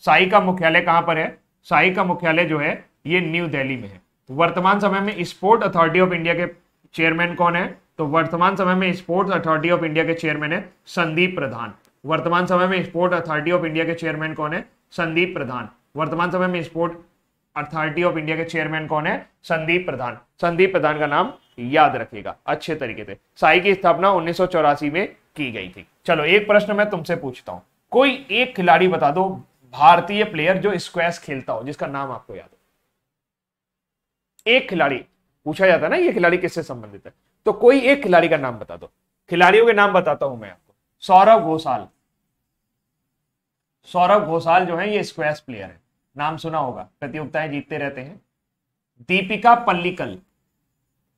साई का मुख्यालय कहां पर है साई का मुख्यालय जो है ये न्यू दिल्ली में है वर्तमान समय में स्पोर्ट अथॉरिटी ऑफ इंडिया के चेयरमैन कौन है तो वर्तमान समय में स्पोर्ट अथॉरिटी ऑफ इंडिया के चेयरमैन है संदीप प्रधान वर्तमान समय में स्पोर्ट अथॉरिटी ऑफ इंडिया के चेयरमैन कौन है संदीप प्रधान वर्तमान समय में स्पोर्ट अथॉरिटी ऑफ इंडिया के चेयरमैन कौन है संदीप प्रधान संदीप प्रधान का नाम याद रखिएगा अच्छे तरीके से साई की स्थापना उन्नीस में की गई थी चलो एक प्रश्न मैं तुमसे पूछता हूं कोई एक खिलाड़ी बता दो भारतीय प्लेयर जो स्क्वैश खेलता हो जिसका नाम आपको याद हो एक खिलाड़ी पूछा जाता है ना ये खिलाड़ी किससे संबंधित है तो कोई एक खिलाड़ी का नाम बता दो खिलाड़ियों के नाम बताता हूं मैं आपको सौरभ घोषाल सौरभ घोषाल जो है ये स्क्वैश प्लेयर है नाम सुना होगा प्रतियोगिताएं जीतते रहते हैं दीपिका पल्लिकल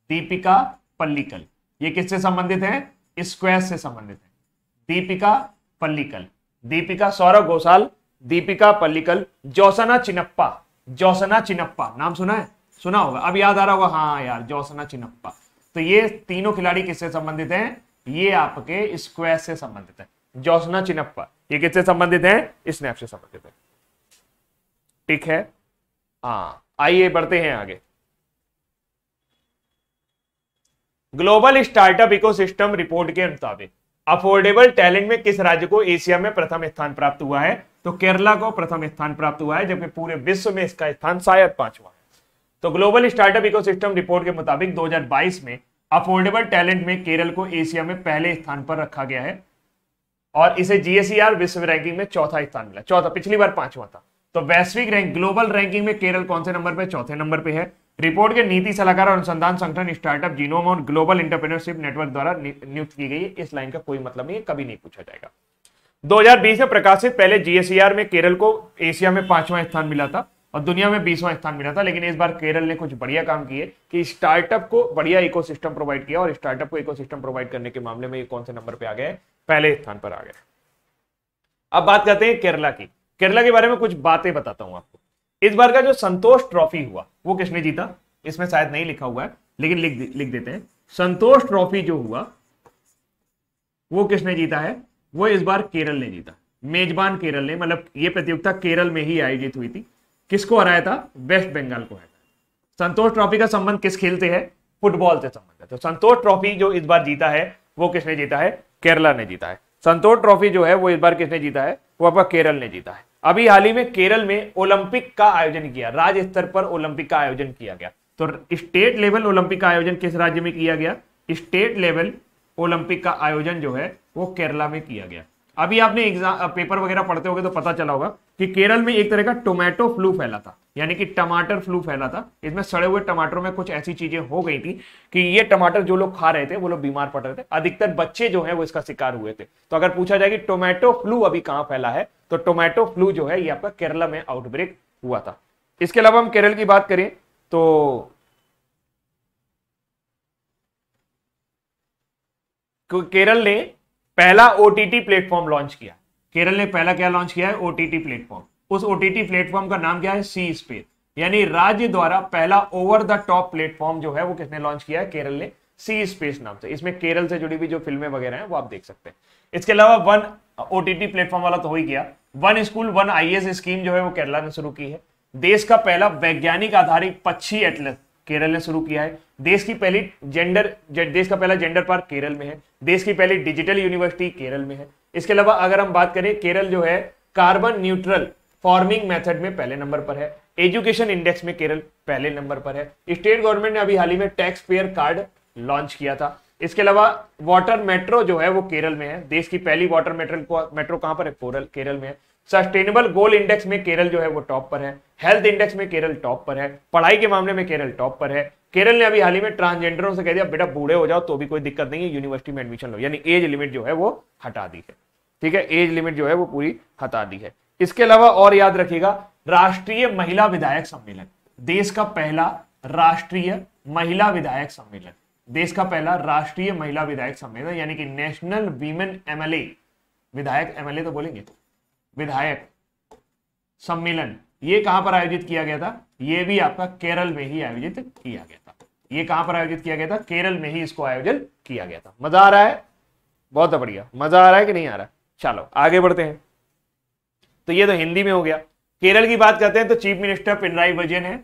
दीपिका पल्लिकल ये किससे संबंधित है स्क्वैश से संबंधित है दीपिका पल्लिकल दीपिका सौरभ घोषाल दीपिका पल्लिकल जोसना चिनप्पा जोसना चिनप्पा नाम सुना है सुना होगा अब याद आ रहा होगा हाँ यार जोसना चिनप्पा तो ये तीनों खिलाड़ी किससे संबंधित हैं ये आपके स्क्वेस से संबंधित है जोसना चिनप्पा ये किससे संबंधित है स्नैप से संबंधित है ठीक है हाँ आइए बढ़ते हैं आगे ग्लोबल स्टार्टअप इकोसिस्टम रिपोर्ट के मुताबिक अफोर्डेबल टैलेंट में किस राज्य को एशिया में प्रथम स्थान प्राप्त हुआ है तो केरला को प्रथम स्थान प्राप्त हुआ है जबकि पूरे विश्व में इसका स्थान शायद पांचवा है तो ग्लोबल स्टार्टअप इकोसिस्टम रिपोर्ट के मुताबिक दो में अफोर्डेबल टैलेंट में केरल को एशिया में पहले स्थान पर रखा गया है और इसे जीएसईआर e विश्व रैंकिंग में चौथा स्थान मिला चौथा पिछली बार पांचवा था तो वैश्विक रैंक ग्लोबल रैंकिंग में केरल कौन से नंबर पे चौथे नंबर पे है रिपोर्ट के नीति सलाहकार और अनुसंधान संगठन स्टार्टअप जीनोम और ग्लोबल इंटरप्रीनरशिप नेटवर्क द्वारा नियुक्त की गई है इस लाइन का कोई मतलब नहीं कभी नहीं पूछा जाएगा 2020 में प्रकाशित पहले जीएसईआर e में केरल को एशिया में पांचवा स्थान मिला था और दुनिया में बीसवां स्थान मिला था लेकिन इस बार केरल ने कुछ बढ़िया काम किए कि स्टार्टअप को बढ़िया इकोसिस्टम प्रोवाइड किया और स्टार्टअप को इकोसिस्टम प्रोवाइड करने के मामले में ये कौन से नंबर पे आ गए पहले स्थान पर आ गए अब बात करते हैं केरला की केरला के बारे में कुछ बातें बताता हूं आपको इस बार का जो संतोष ट्रॉफी हुआ वो किसने जीता इसमें शायद नहीं लिखा हुआ है लेकिन लिख लिख देते हैं संतोष ट्रॉफी जो हुआ वो किसने जीता है वो इस बार केरल ने जीता मेजबान केरल ने मतलब ये प्रतियोगिता केरल में ही आयोजित हुई थी किसको हराया था वेस्ट बंगाल को हराया संतोष ट्रॉफी का संबंध किस खेल से है फुटबॉल से संबंध है तो संतोष ट्रॉफी जो इस बार जीता है वो किसने जीता है केरला ने जीता है संतोष ट्रॉफी जो है वो इस बार किसने जीता है वो आपका केरल ने जीता है अभी हाल ही में केरल में ओलंपिक का आयोजन किया राज्य स्तर पर ओलंपिक का आयोजन किया गया तो स्टेट लेवल ओलंपिक का आयोजन किस राज्य में किया गया स्टेट लेवल ओलंपिक का आयोजन जो है वो केरला में किया गया अभी आपने एग्जाम पेपर वगैरह पढ़ते होंगे तो पता चला होगा कि केरल में एक तरह का टोमेटो फ्लू फैला था यानी कि टमाटर फ्लू फैला था इसमें सड़े हुए टमाटरों में कुछ ऐसी चीजें हो गई थी कि ये टमाटर जो लोग खा रहे थे वो लोग बीमार पड़ रहे थे अधिकतर बच्चे जो है वो इसका शिकार हुए थे तो अगर पूछा जाए कि टोमेटो फ्लू अभी कहाँ फैला है तो टोमेटो फ्लू जो है ये आपका केरला में आउटब्रेक हुआ था इसके अलावा हम केरल की बात करें तो केरल ने पहला ओटीटी प्लेटफॉर्म लॉन्च किया केरल ने पहला क्या लॉन्च किया है ओटीटी प्लेटफॉर्म उस ओटीटी प्लेटफॉर्म का नाम क्या है सी स्पेस यानी राज्य द्वारा पहला ओवर द टॉप प्लेटफॉर्म जो है वो किसने लॉन्च किया है केरल ने सी स्पेस नाम से इसमें केरल से जुड़ी हुई जो फिल्में वगैरह हैं वो आप देख सकते हैं इसके अलावा वन ओटीटी प्लेटफॉर्म वाला तो हो ही गया one school one IAS scheme जो है वो केरला ने शुरू की है देश का पहला वैज्ञानिक आधारित पक्षी एटलस केरल ने शुरू किया है देश की पहली जेंडर जे, देश का पहला जेंडर पार्क केरल में है देश की पहली डिजिटल यूनिवर्सिटी केरल में है इसके अलावा अगर हम बात करें केरल जो है कार्बन न्यूट्रल फार्मिंग मेथड में पहले नंबर पर है एजुकेशन इंडेक्स में केरल पहले नंबर पर है स्टेट गवर्नमेंट ने अभी हाल ही में टैक्स पेयर कार्ड लॉन्च किया था इसके अलावा वाटर मेट्रो जो है वो केरल में है देश की पहली वाटर मेट्रो मेट्रो कहां पर है कोरल केरल में है सस्टेनेबल गोल इंडेक्स में केरल जो है वो टॉप पर है हेल्थ इंडेक्स में केरल टॉप पर है पढ़ाई के मामले में केरल टॉप पर है केरल ने अभी हाल ही में ट्रांसजेंडरों से कह दिया बेटा बूढ़े हो जाओ तो भी कोई दिक्कत नहीं है यूनिवर्सिटी में एडमिशन लो यानी एज लिमिट जो है वो हटा दी है ठीक है एज लिमिट जो है वो पूरी हटा दी है इसके अलावा और याद रखिएगा राष्ट्रीय महिला विधायक सम्मेलन देश का पहला राष्ट्रीय महिला विधायक सम्मेलन देश का पहला राष्ट्रीय महिला विधायक सम्मेलन यानी कि नेशनल वीमेन एमएलए विधायक एमएलए तो बोलेंगे तो। विधायक सम्मेलन ये कहां पर आयोजित किया गया था ये भी आपका केरल में ही आयोजित किया गया था ये कहां पर आयोजित किया गया था केरल में ही इसको आयोजन किया गया था मजा आ रहा है बहुत तो बढ़िया मजा आ रहा है कि नहीं आ रहा चलो आगे बढ़ते हैं तो ये तो हिंदी में हो गया केरल की बात करते हैं तो चीफ मिनिस्टर पिनराई विजयन है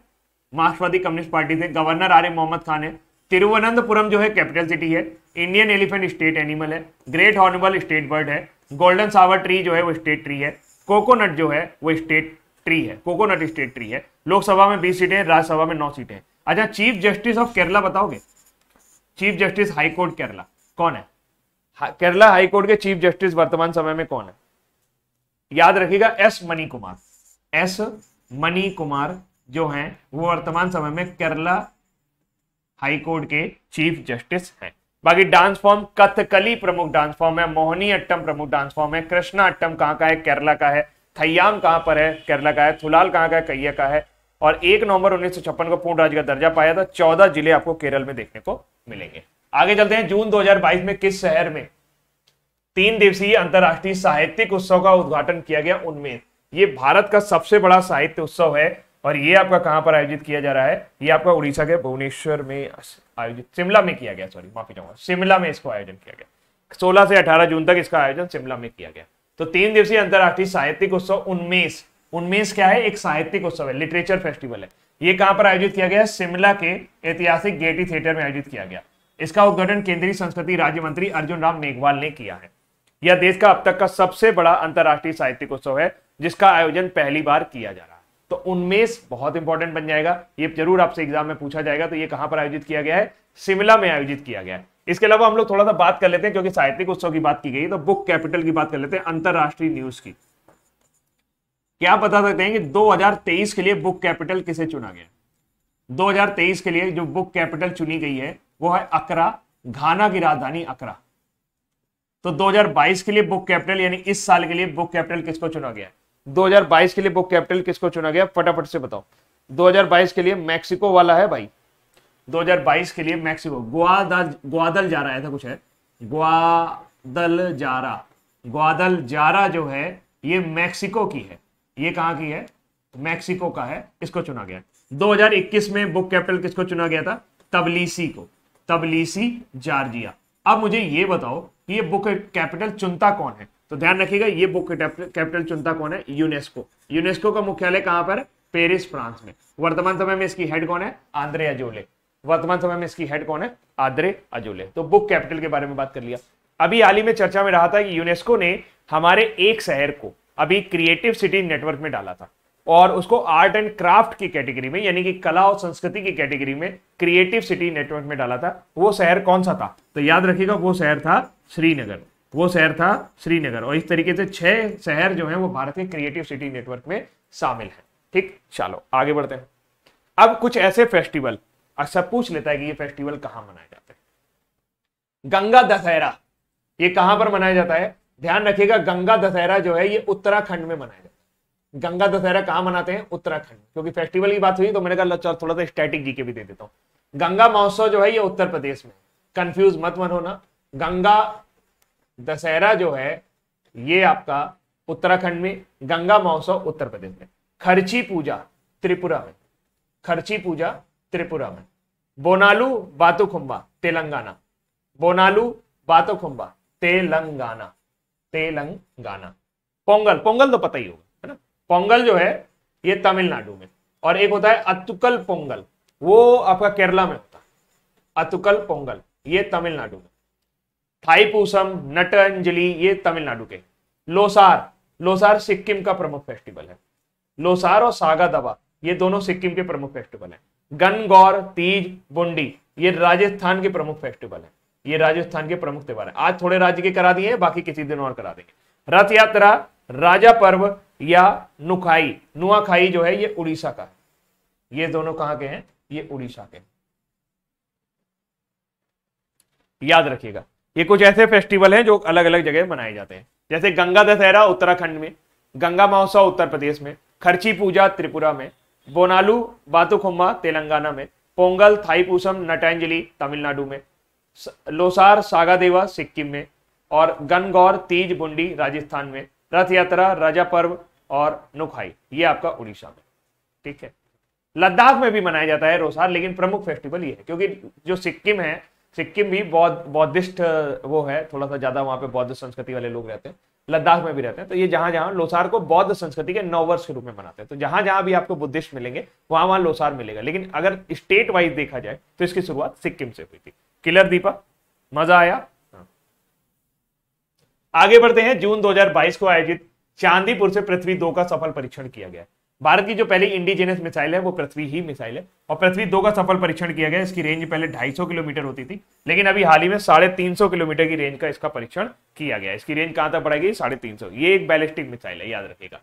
मार्क्सवादी कम्युनिस्ट पार्टी थे गवर्नर आर मोहम्मद खान है तिरुवनंतपुरम जो है कैपिटल सिटी है इंडियन एलिफेंट स्टेट एनिमल है ग्रेट हॉर्नबल स्टेट बर्ड है गोल्डन सावर ट्री जो है वो स्टेट ट्री है कोकोनट जो है वो स्टेट ट्री है कोकोनट स्टेट ट्री है लोकसभा में बीस सीटें राज्यसभा में नौ सीटें अच्छा चीफ जस्टिस ऑफ केरला बताओगे चीफ जस्टिस हाईकोर्ट केरला कौन है केरला हाईकोर्ट के चीफ जस्टिस वर्तमान समय में कौन है याद रखिएगा एस मनी कुमार एस मनी कुमार जो हैं वो वर्तमान समय में केरला हाईकोर्ट के चीफ जस्टिस हैं बाकी डांस फॉर्म कथकली प्रमुख डांस फॉर्म है मोहनी अट्टम प्रमुख डांस फॉर्म है कृष्णा अट्टम कहां का है केरला का है थैयाम कहां पर है केरला का है थुलाल कहां का है कैया का है और एक नवंबर उन्नीस को पूर्ण राज्य का दर्जा पाया था चौदह जिले आपको केरल में देखने को मिलेंगे आगे चलते हैं जून दो में किस शहर में तीन दिवसीय अंतर्राष्ट्रीय साहित्यिक उत्सव का उद्घाटन किया गया उनमें ये भारत का सबसे बड़ा साहित्य उत्सव है और ये आपका कहाँ पर आयोजित किया जा रहा है ये आपका उड़ीसा के भुवनेश्वर में आयोजित शिमला में किया गया सॉरी माफी चाहूंगा शिमला में इसको आयोजन किया गया सोलह से अठारह जून तक इसका आयोजन शिमला में किया गया तो तीन दिवसीय अंतर्राष्ट्रीय साहित्यिक उत्सव उन्मेष उन्मेष क्या है एक साहित्यिक उत्सव है लिटरेचर फेस्टिवल है ये कहाँ पर आयोजित किया गया शिमला के ऐतिहासिक गेटी थिएटर में आयोजित किया गया इसका उद्घाटन केंद्रीय संस्कृति राज्य मंत्री अर्जुन राम मेघवाल ने किया है यह देश का अब तक का सबसे बड़ा अंतर्राष्ट्रीय साहित्यिक उत्सव है जिसका आयोजन पहली बार किया जा रहा है तो उन्मेष बहुत इंपॉर्टेंट बन जाएगा ये जरूर आपसे एग्जाम में पूछा जाएगा तो ये कहां पर आयोजित किया गया है शिमला में आयोजित किया गया है इसके अलावा हम लोग थोड़ा सा बात कर लेते हैं क्योंकि साहित्यिक उत्सव की बात की गई तो बुक कैपिटल की बात कर लेते हैं अंतरराष्ट्रीय न्यूज की क्या बता सकते हैं कि 2023 के लिए बुक कैपिटल किसे चुना गया 2023 के लिए जो बुक कैपिटल चुनी गई है वो है अकरा घाना की राजधानी अकरा तो 2022 के लिए बुक कैपिटल यानी इस साल के लिए बुक कैपिटल किसको चुना गया है 2022 के लिए बुक कैपिटल किसको चुना गया फटाफट से बताओ 2022 के लिए मैक्सिको वाला है भाई 2022 के लिए मैक्सिको ग्वादल ग्वादल जा रहा था कुछ है ग्वादल जारा ग्वादल जारा जो है ये मैक्सिको की है ये कहाँ की है मैक्सिको का है इसको चुना गया 2021 में बुक कैपिटल किसको चुना गया था तबलीसी को तबलीसी जार्जिया अब मुझे ये बताओ कि ये बुक कैपिटल चुनता कौन है तो ध्यान रखिएगा ये बुक कैपिटल चुनता कौन है यूनेस्को यूनेस्को का मुख्यालय कहां पर पेरिस फ्रांस में वर्तमान समय में इसकी हेड कौन है आंद्रे अजोले वर्तमान समय में इसकी हेड कौन है आद्रे अजोले तो बुक कैपिटल के बारे में बात कर लिया अभी हाल ही में चर्चा में रहा था कि यूनेस्को ने हमारे एक शहर को अभी क्रिएटिव सिटी नेटवर्क में डाला था और उसको आर्ट एंड क्राफ्ट की कैटेगरी में यानी कि कला और संस्कृति की कैटेगरी में क्रिएटिव सिटी नेटवर्क में डाला था वो शहर कौन सा था तो याद रखिएगा वो शहर था श्रीनगर वो शहर था श्रीनगर और इस तरीके से छह शहर जो है वो भारत के क्रिएटिव सिटी नेटवर्क में शामिल है ठीक चलो आगे बढ़ते हैं अब कुछ ऐसे फेस्टिवल सब पूछ लेता है कि ये फेस्टिवल कहां मनाए जाते हैं गंगा दशहरा ये कहां पर मनाया जाता है ध्यान रखिएगा गंगा दशहरा जो है ये उत्तराखंड में मनाया जाता है गंगा दशहरा कहां मनाते हैं उत्तराखंड क्योंकि फेस्टिवल की बात हुई तो मैंने कहा चल थोड़ा सा स्टैटिक जी के भी दे देता हूँ गंगा महोत्सव जो है ये उत्तर प्रदेश में कंफ्यूज मत मन होना गंगा दशहरा जो है ये आपका उत्तराखंड में गंगा महोत्सव उत्तर प्रदेश में खर्ची पूजा त्रिपुरा में खर्ची पूजा त्रिपुरा में बोनालू बातुखुम्बा तेलंगाना बोनालू बातुखुम्बा तेलंगाना तेलंगाना पोंगल पोंगल तो पता ही होगा है ना पोंगल जो है ये तमिलनाडु में और एक होता है अतुकल पोंगल वो आपका केरला में होता है अतुकल पोंगल ये तमिलनाडु में थाईपूसम नटंजलि ये तमिलनाडु के लोसार लोसार सिक्किम का प्रमुख फेस्टिवल है लोसार और सागा दबा ये दोनों सिक्किम के प्रमुख फेस्टिवल है गनगौर तीज बुंडी ये राजस्थान के प्रमुख फेस्टिवल है ये राजस्थान के प्रमुख त्यौहार है आज थोड़े राज्य के करा दिए बाकी किसी दिन और करा देंगे रथ यात्रा राजा पर्व या नुखाई नुआखाई जो है ये उड़ीसा का ये दोनों कहां के हैं ये उड़ीसा के याद रखिएगा ये कुछ ऐसे फेस्टिवल हैं जो अलग अलग जगह मनाए जाते हैं जैसे गंगा दशहरा उत्तराखंड में गंगा महोत्सव उत्तर प्रदेश में खर्ची पूजा त्रिपुरा में बोनालू बातुखुम्मा तेलंगाना में पोंगल थाईपूसम नटांजलि तमिलनाडु में लोसार सागादेवा सिक्किम में और गनगौर तीज बुंडी राजस्थान में रथ यात्रा राजा पर्व और नुखाई ये आपका उड़ीसा में ठीक है लद्दाख में भी मनाया जाता है रोसार लेकिन प्रमुख फेस्टिवल ये है क्योंकि जो सिक्किम है सिक्किम भी बौद्ध बौद्धिस्ट वो है थोड़ा सा ज़्यादा वहां पे बौद्ध संस्कृति वाले लोग रहते हैं लद्दाख में भी रहते हैं तो ये जहां जहां लोसार को बौद्ध संस्कृति के नववर्ष के रूप में मनाते हैं तो जहां जहां भी आपको बुद्धिस्ट मिलेंगे वहां वहां लोसार मिलेगा लेकिन अगर स्टेट वाइज देखा जाए तो इसकी शुरुआत सिक्किम से हुई थी किलर दीपा मजा आया हाँ। आगे बढ़ते हैं जून 2022 को आयोजित चांदीपुर से पृथ्वी दो का सफल परीक्षण किया गया भारत की जो पहली इंडिजिनस मिसाइल है वो पृथ्वी ही मिसाइल है और पृथ्वी दो का सफल परीक्षण किया गया इसकी रेंज पहले 250 किलोमीटर होती थी लेकिन अभी हाल ही में साढ़े तीन सौ किलोमीटर की रेंज का इसका परीक्षण किया गया इसकी रेंज कहां तक बढ़ेगी साढ़े तीन सौ ये एक बैलिस्टिक मिसाइल है याद रखेगा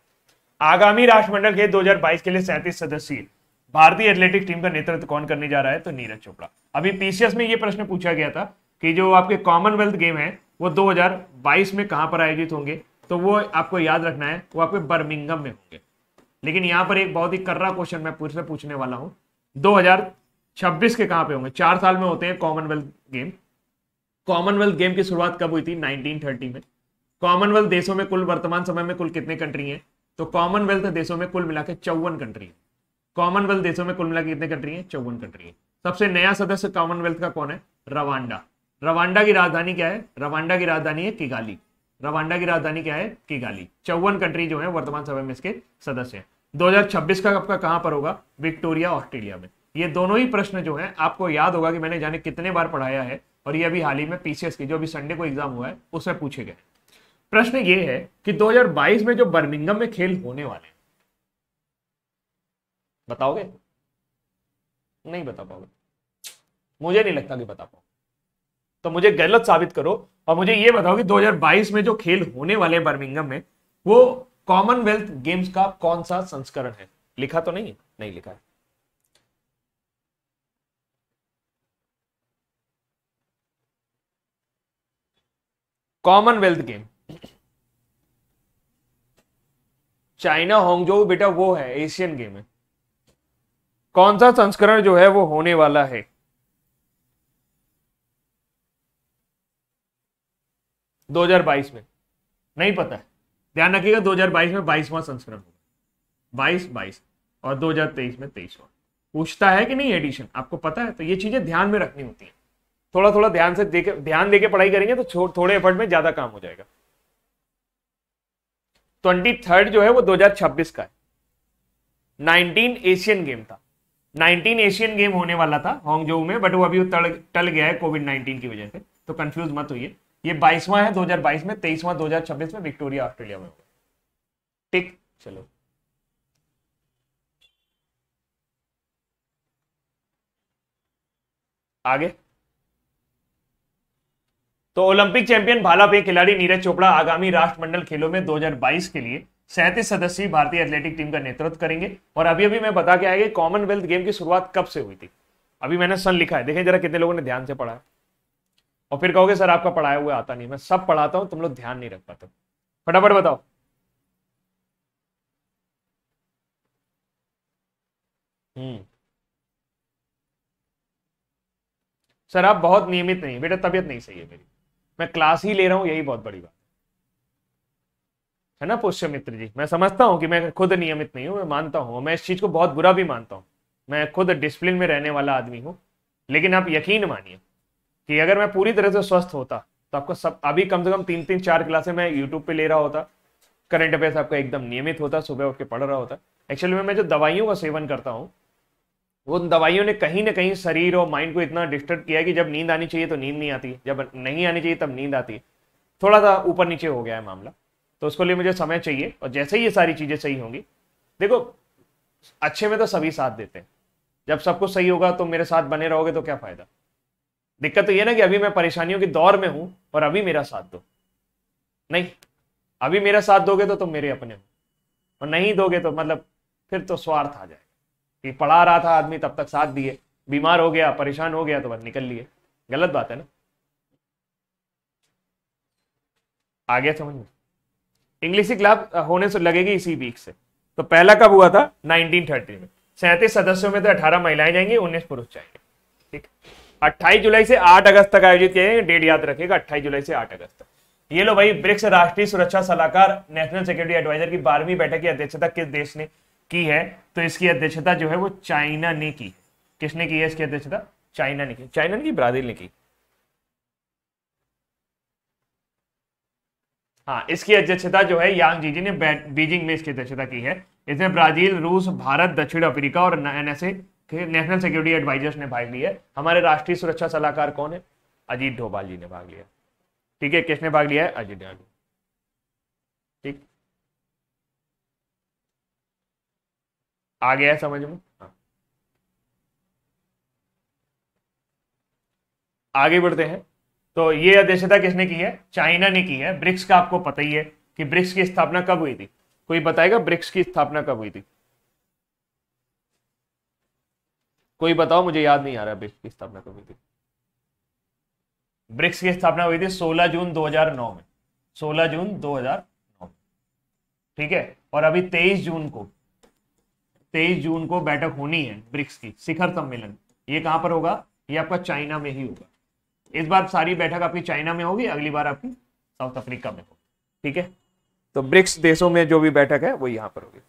आगामी राष्ट्रमंडल के दो के लिए सैंतीस सदस्यीय भारतीय एथलेटिक टीम का नेतृत्व कौन करने जा रहा है तो नीरज चोपड़ा अभी पीसीएस में ये प्रश्न पूछा गया था कि जो आपके कॉमनवेल्थ गेम है वो 2022 में कहां पर आयोजित होंगे तो वो आपको याद रखना है वो आपके बर्मिंगम में होंगे लेकिन यहाँ पर एक बहुत ही कर्रा क्वेश्चन मैं पूछ पूछने वाला हूं 2026 के कहां पे होंगे चार साल में होते हैं कॉमनवेल्थ गेम कॉमनवेल्थ गेम की शुरुआत कब हुई थी 1930 में कॉमनवेल्थ देशों में कुल वर्तमान समय में कुल कितने कंट्री हैं तो कॉमनवेल्थ देशों में कुल मिला के चौवन कंट्री है कॉमनवेल्थ देशों में कुल मिला के कितने कंट्री है चौवन कंट्री है सबसे नया सदस्य कॉमनवेल्थ का कौन है रवांडा रवांडा की राजधानी क्या है रवांडा की राजधानी है किगाली रवांडा की राजधानी क्या है किगाली चौवन कंट्री जो है वर्तमान समय में इसके सदस्य है दो का आपका कहां पर होगा विक्टोरिया ऑस्ट्रेलिया में ये दोनों ही प्रश्न जो है आपको याद होगा कि मैंने जाने कितने बार पढ़ाया है और ये अभी हाल ही में पीसीएस की जो अभी संडे को एग्जाम हुआ है उसमें पूछे गए प्रश्न ये है कि 2022 में जो बर्मिंगम में खेल होने वाले हैं बताओगे नहीं बता पाओगे मुझे नहीं लगता कि बता पाओगे तो मुझे गलत साबित करो और मुझे ये बताओ कि 2022 में जो खेल होने वाले बर्मिंगम में वो कॉमनवेल्थ गेम्स का कौन सा संस्करण है लिखा तो नहीं है नहीं लिखा है कॉमनवेल्थ गेम चाइना होंगजो बेटा वो है एशियन गेम है कौन सा संस्करण जो है वो होने वाला है 2022 में नहीं पता है ध्यान रखिएगा 2022 में बाईसवां संस्करण होगा बाईस बाईस और 2023 में तेईसवां पूछता है कि नहीं एडिशन आपको पता है तो ये चीजें ध्यान में रखनी होती हैं थोड़ा थोड़ा ध्यान से देके ध्यान देके पढ़ाई करेंगे तो थोड़े एफर्ट में ज्यादा काम हो जाएगा ट्वेंटी थर्ड जो है वो छब्बीस का है नाइनटीन एशियन गेम था 19 एशियन गेम होने वाला था होंगजोऊ में बट वो अभी टल, टल गया है कोविड 19 की वजह से तो कंफ्यूज मत होइए ये बाईसवां है 2022 में तेईसवां 2026 में विक्टोरिया ऑस्ट्रेलिया में ठीक चलो आगे तो ओलंपिक चैंपियन पे खिलाड़ी नीरज चोपड़ा आगामी राष्ट्रमंडल खेलों में 2022 के लिए सैंतीस सदस्यीय भारतीय एथलेटिक टीम का नेतृत्व करेंगे और अभी अभी मैं बता के आया कॉमनवेल्थ गेम की शुरुआत कब से हुई थी अभी मैंने सन लिखा है देखें जरा कितने लोगों ने ध्यान से पढ़ा है और फिर कहोगे सर आपका पढ़ाया हुआ आता नहीं मैं सब पढ़ाता हूँ तुम लोग ध्यान नहीं रख पाते फटाफट बताओ हम्म सर आप बहुत नियमित नहीं बेटा तबीयत नहीं सही है मेरी मैं क्लास ही ले रहा हूं यही बहुत बड़ी बात है ना पुष्य मित्र जी मैं समझता हूं कि मैं खुद नियमित नहीं हूं मैं मानता हूँ मैं इस चीज़ को बहुत बुरा भी मानता हूँ मैं खुद डिसिप्लिन में रहने वाला आदमी हूँ लेकिन आप यकीन मानिए कि अगर मैं पूरी तरह से स्वस्थ होता तो आपको सब अभी कम से कम तीन तीन चार क्लासे मैं यूट्यूब पे ले रहा होता करंट अफेयर्स आपका एकदम नियमित होता सुबह उठ के पढ़ रहा होता एक्चुअली में मैं जो दवाइयों का सेवन करता हूँ वो दवाइयों ने कहीं ना कहीं शरीर और माइंड को इतना डिस्टर्ब किया कि जब नींद आनी चाहिए तो नींद नहीं आती जब नहीं आनी चाहिए तब नींद आती है थोड़ा सा ऊपर नीचे हो गया है मामला तो उसको लिए मुझे समय चाहिए और जैसे ही ये सारी चीज़ें सही होंगी देखो अच्छे में तो सभी साथ देते हैं जब सब कुछ सही होगा तो मेरे साथ बने रहोगे तो क्या फ़ायदा दिक्कत तो ये ना कि अभी मैं परेशानियों के दौर में हूं और अभी मेरा साथ दो नहीं अभी मेरा साथ दोगे तो तुम मेरे अपने हो और नहीं दोगे तो मतलब फिर तो स्वार्थ आ जाएगा कि पढ़ा रहा था आदमी तब तक साथ दिए बीमार हो गया परेशान हो गया तो बस निकल लिए गलत बात है ना आ गया समझ में इंग्लिश की क्लब होने से लगेगी इसी वीक से तो पहला कब हुआ था 1930 में सैंतीस सदस्यों में तो 18 महिलाएं जाएंगी 19 पुरुष जाएंगे ठीक है 28 जुलाई से 8 अगस्त तक आयोजित किए गए डेट याद रखिएगा 28 जुलाई से 8 अगस्त तक ये लो भाई ब्रिक्स राष्ट्रीय सुरक्षा सलाहकार नेशनल सिक्योरिटी एडवाइजर की बारहवीं बैठक की अध्यक्षता किस देश ने की है तो इसकी अध्यक्षता जो है वो चाइना ने की किसने की है इसकी अध्यक्षता चाइना ने की चाइना ने की ब्राजील ने की हाँ इसकी अध्यक्षता जो है यांग जीजी ने बीजिंग में इसकी अध्यक्षता की है इसमें ब्राजील रूस भारत दक्षिण अफ्रीका और एनएसए ठीक है नेशनल सिक्योरिटी एडवाइजर्स ने भाग लिया है हमारे राष्ट्रीय सुरक्षा सलाहकार कौन है अजीत डोभाल जी ने भाग लिया ठीक है किसने भाग लिया है अजीत डोभाल ठीक आ गया है समझ में हाँ। आगे बढ़ते हैं तो ये अध्यक्षता किसने की है चाइना ने की है ब्रिक्स का आपको पता ही है कि ब्रिक्स की स्थापना कब हुई थी कोई बताएगा ब्रिक्स की स्थापना कब हुई थी कोई बताओ मुझे याद नहीं आ रहा ब्रिक्स की स्थापना कब हुई थी ब्रिक्स की स्थापना हुई थी 16 जून 2009 में 16 जून 2009 ठीक है और अभी 23 जून को 23 जून को बैठक होनी है ब्रिक्स की शिखर सम्मेलन ये कहां पर होगा ये आपका चाइना में ही होगा इस बार सारी बैठक आपकी चाइना में होगी अगली बार आपकी साउथ अफ्रीका में होगी ठीक है तो ब्रिक्स देशों में जो भी बैठक है वो यहां पर होगी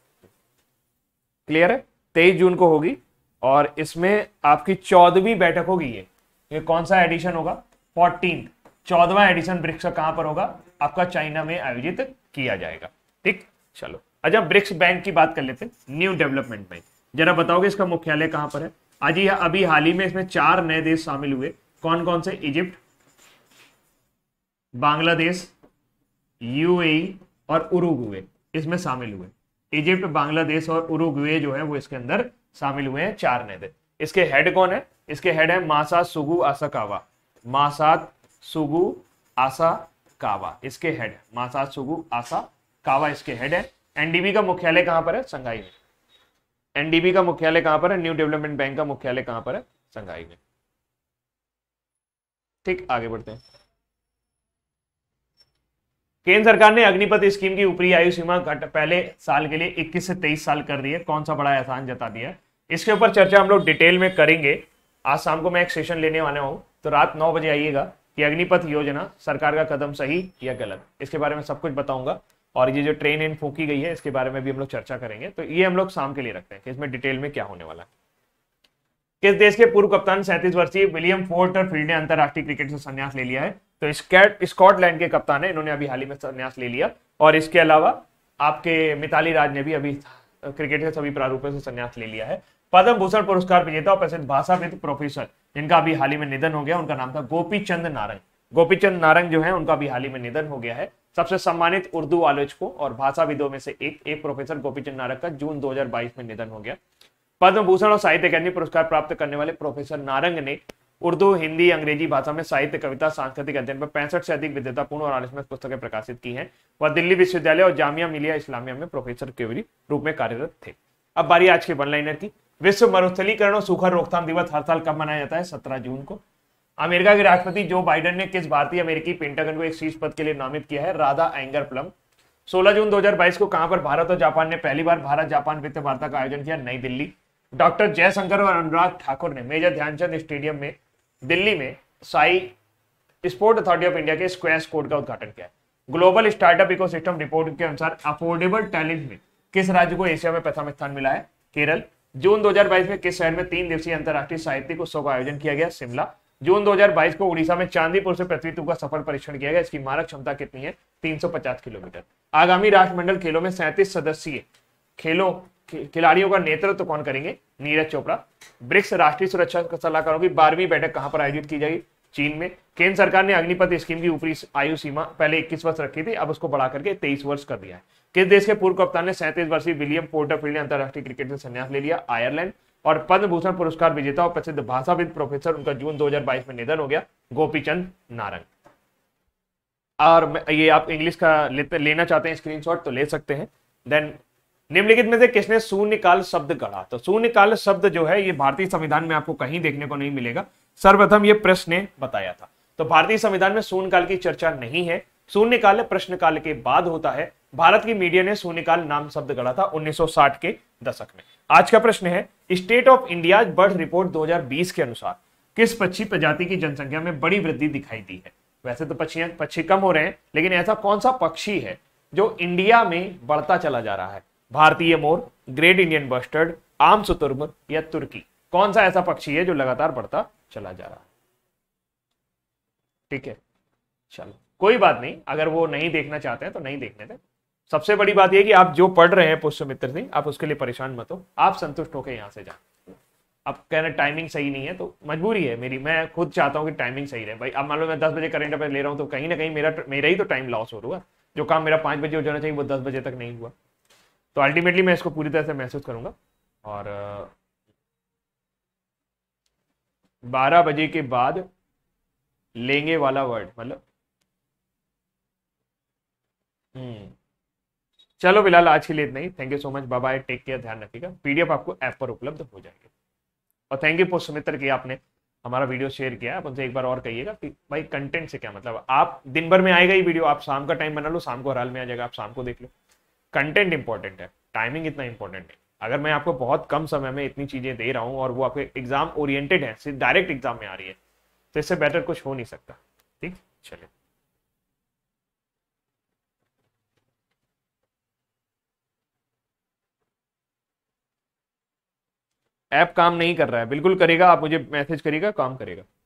क्लियर है तेईस जून को होगी और इसमें आपकी चौदहवीं बैठक होगी ये ये कौन सा एडिशन होगा फोर्टीन चौदवा एडिशन ब्रिक्स का कहां पर होगा आपका चाइना में आयोजित किया जाएगा ठीक चलो अच्छा ब्रिक्स बैंक की बात कर लेते हैं न्यू डेवलपमेंट बैंक जरा बताओगे इसका मुख्यालय कहां पर है आज ही अभी हाल ही में इसमें चार नए देश शामिल हुए कौन कौन से इजिप्ट बांग्लादेश यूएई और उरुग्वे इसमें शामिल हुए इजिप्ट बांग्लादेश और उरुग्वे जो है वो इसके अंदर शामिल हुए हैं चार नेदे इसके हेड कौन है इसके हेड है मासा सुगु कावा मासात सुगु आसा कावा इसके हेड मासा सुगु आसा कावा इसके हेड है एनडीबी का मुख्यालय कहां पर है संघाई में एनडीबी का मुख्यालय कहां पर है न्यू डेवलपमेंट बैंक का मुख्यालय कहां पर है संघाई में ठीक आगे बढ़ते हैं केंद्र सरकार ने अग्निपथ स्कीम की ऊपरी आयु सीमा घट पहले साल के लिए 21 से 23 साल कर दी है कौन सा बड़ा एहसान जता दिया इसके ऊपर चर्चा हम लोग डिटेल में करेंगे आज शाम को मैं एक सेशन लेने वाला हूँ तो रात नौ बजे आइएगा कि अग्निपथ योजना सरकार का कदम सही या गलत इसके बारे में सब कुछ बताऊंगा और ये जो ट्रेन इन फूकी गई है इसके बारे में भी हम लोग चर्चा करेंगे तो ये हम लोग शाम के लिए रखते हैं कि इसमें डिटेल में क्या होने वाला है किस देश के पूर्व कप्तान सैंतीस वर्षीय विलियम फोर्टर फील्ड ने अंतर्राष्ट्रीय क्रिकेट से संन्यास ले लिया है तो स्कॉटलैंड के कप्तान है इन्होंने अभी हाल ही में संन्यास ले लिया और इसके अलावा आपके मिताली राज ने भी अभी क्रिकेट के सभी प्रारूपों से संन्यास ले लिया है पद्म भूषण पुरस्कार विजेता और प्रसिद्ध भाषाविद प्रोफेसर जिनका अभी हाल ही में निधन हो गया उनका नाम था गोपी चंद नारंग गोपी चंद नारंग जो है उनका अभी हाल ही में निधन हो गया है सबसे सम्मानित उर्दू आलोचकों और भाषाविदों में से एक एक प्रोफेसर गोपी चंद नारंग का जून दो में निधन हो गया पद्म भूषण और साहित्य अकादमी पुरस्कार प्राप्त करने वाले प्रोफेसर नारंग ने उर्दू हिंदी अंग्रेजी भाषा में साहित्य कविता सांस्कृतिक अध्ययन पर पैंसठ से अधिक विद्यतापूर्ण और आलोचना पुस्तकें प्रकाशित की हैं वह दिल्ली विश्वविद्यालय और जामिया मिलिया इस्लामिया में प्रोफेसर के रूप में कार्यरत थे अब बारी आज के वन लाइनर की विश्व मरुस्थलीकरण और सूखा रोकथाम दिवस हर साल कब मनाया जाता है सत्रह जून को अमेरिका के राष्ट्रपति जो बाइडन ने किस भारतीय अमेरिकी पेंटागन को एक शीर्ष पद के लिए नामित किया है राधा एंगर प्लम 16 जून 2022 को कहां पर भारत और जापान ने पहली बार भारत जापान वित्त वार्ता का आयोजन किया नई दिल्ली डॉक्टर जयशंकर और अनुराग ठाकुर ने मेजर ध्यानचंद स्टेडियम में दिल्ली में SAI sport authority of India के स्क्वैश कोड का उद्घाटन किया ग्लोबल स्टार्टअप इकोसिस्टम रिपोर्ट के अनुसार अफोर्डेबल टैलेंट में किस राज्य को एशिया में प्रथम स्थान मिला है केरल जून 2022 में किस शहर में तीन दिवसीय अंतर्राष्ट्रीय साहित्यिक उत्सव का आयोजन किया गया शिमला जून 2022 को उड़ीसा में चांदीपुर से पृथ्वी तू का सफल परीक्षण किया गया इसकी मारक क्षमता कितनी है 350 किलोमीटर आगामी राष्ट्रमंडल खेलों में सैंतीस सदस्यीय खेलों खिलाड़ियों का नेतृत्व तो कौन करेंगे नीरज चोपड़ा ब्रिक्स राष्ट्रीय सुरक्षा सलाहकारों की बारहवीं बैठक कहां पर आयोजित की जाएगी चीन में केंद्र सरकार ने अग्निपथ स्कीम की ऊपरी आयु सीमा पहले 21 वर्ष रखी थी अब उसको बढ़ा करके 23 वर्ष कर दिया है किस देश के पूर्व कप्तान ने सैंतीस वर्षीय विलियम पोर्टरफील्ड ने अंतरराष्ट्रीय क्रिकेट से संन्यास ले लिया आयरलैंड और पद्म भूषण पुरस्कार विजेता और प्रसिद्ध भाषाविद प्रोफेसर उनका जून 2022 में निधन हो गया गोपीचंद नारंग और ये आप इंग्लिश का लेना चाहते हैं स्क्रीनशॉट तो ले सकते हैं देन निम्नलिखित में से किसने शून्यकाल शब्द गढ़ा तो शून्यकाल शब्द जो है ये भारतीय संविधान में आपको कहीं देखने को नहीं मिलेगा सर्वप्रथम ये प्रश्न ने बताया था तो भारतीय संविधान में शून्यकाल की चर्चा नहीं है शून्यकाल प्रश्नकाल के बाद होता है भारत की मीडिया ने शून्यकाल नाम शब्द गढ़ा था 1960 के दशक में आज का प्रश्न है state of India birth report 2020 के अनुसार किस पक्षी प्रजाति की जनसंख्या में बड़ी वृद्धि दिखाई दी है वैसे तो पक्षियां पक्षी कम हो रहे हैं लेकिन ऐसा कौन सा पक्षी है जो इंडिया में बढ़ता चला जा रहा है भारतीय मोर ग्रेट इंडियन बस्टर्ड आम सुतुर्म या तुर्की कौन सा ऐसा पक्षी है जो लगातार बढ़ता चला जा रहा है ठीक है चलो कोई बात नहीं अगर वो नहीं देखना चाहते हैं तो नहीं देखने दें सबसे बड़ी बात यह कि आप जो पढ़ रहे हैं पुष्प मित्र सिंह आप उसके लिए परेशान मत हो आप संतुष्ट होकर यहाँ से जाओ अब कह रहे टाइमिंग सही नहीं है तो मजबूरी है मेरी मैं खुद चाहता हूँ कि टाइमिंग सही रहे भाई अब मान लो मैं दस बजे करेंट अफेयर ले रहा हूँ तो कहीं ना कहीं मेरा मेरा ही तो टाइम लॉस हो रहा है जो काम मेरा पाँच बजे हो जाना चाहिए वो दस बजे तक नहीं हुआ तो अल्टीमेटली मैं इसको पूरी तरह से महसूस करूंगा और बारह बजे के बाद लेंगे वाला वर्ड मतलब हम्म। चलो फिलहाल आज के लिए इतना ही थैंक यू सो मच बाबा टेक केयर ध्यान रखिएगा पीडीएफ आपको ऐप पर उपलब्ध हो जाएगी और थैंक यू फॉर सुमित्र की आपने हमारा वीडियो शेयर किया आप उनसे एक बार और कहिएगा कि भाई कंटेंट से क्या मतलब आप दिन भर में आएगा ही वीडियो आप शाम का टाइम बना लो शाम को हराल में आ जाएगा आप शाम को देख लो कंटेंट इंपॉर्टेंट है टाइमिंग इतना इंपॉर्टेंट है अगर मैं आपको बहुत कम समय में इतनी चीज़ें दे रहा हूं और वो आपके एग्जाम ओरिएंटेड है सिर्फ डायरेक्ट एग्जाम में आ रही है तो इससे बेटर कुछ हो नहीं सकता ठीक चलिए ऐप काम नहीं कर रहा है बिल्कुल करेगा आप मुझे मैसेज करिएगा काम करेगा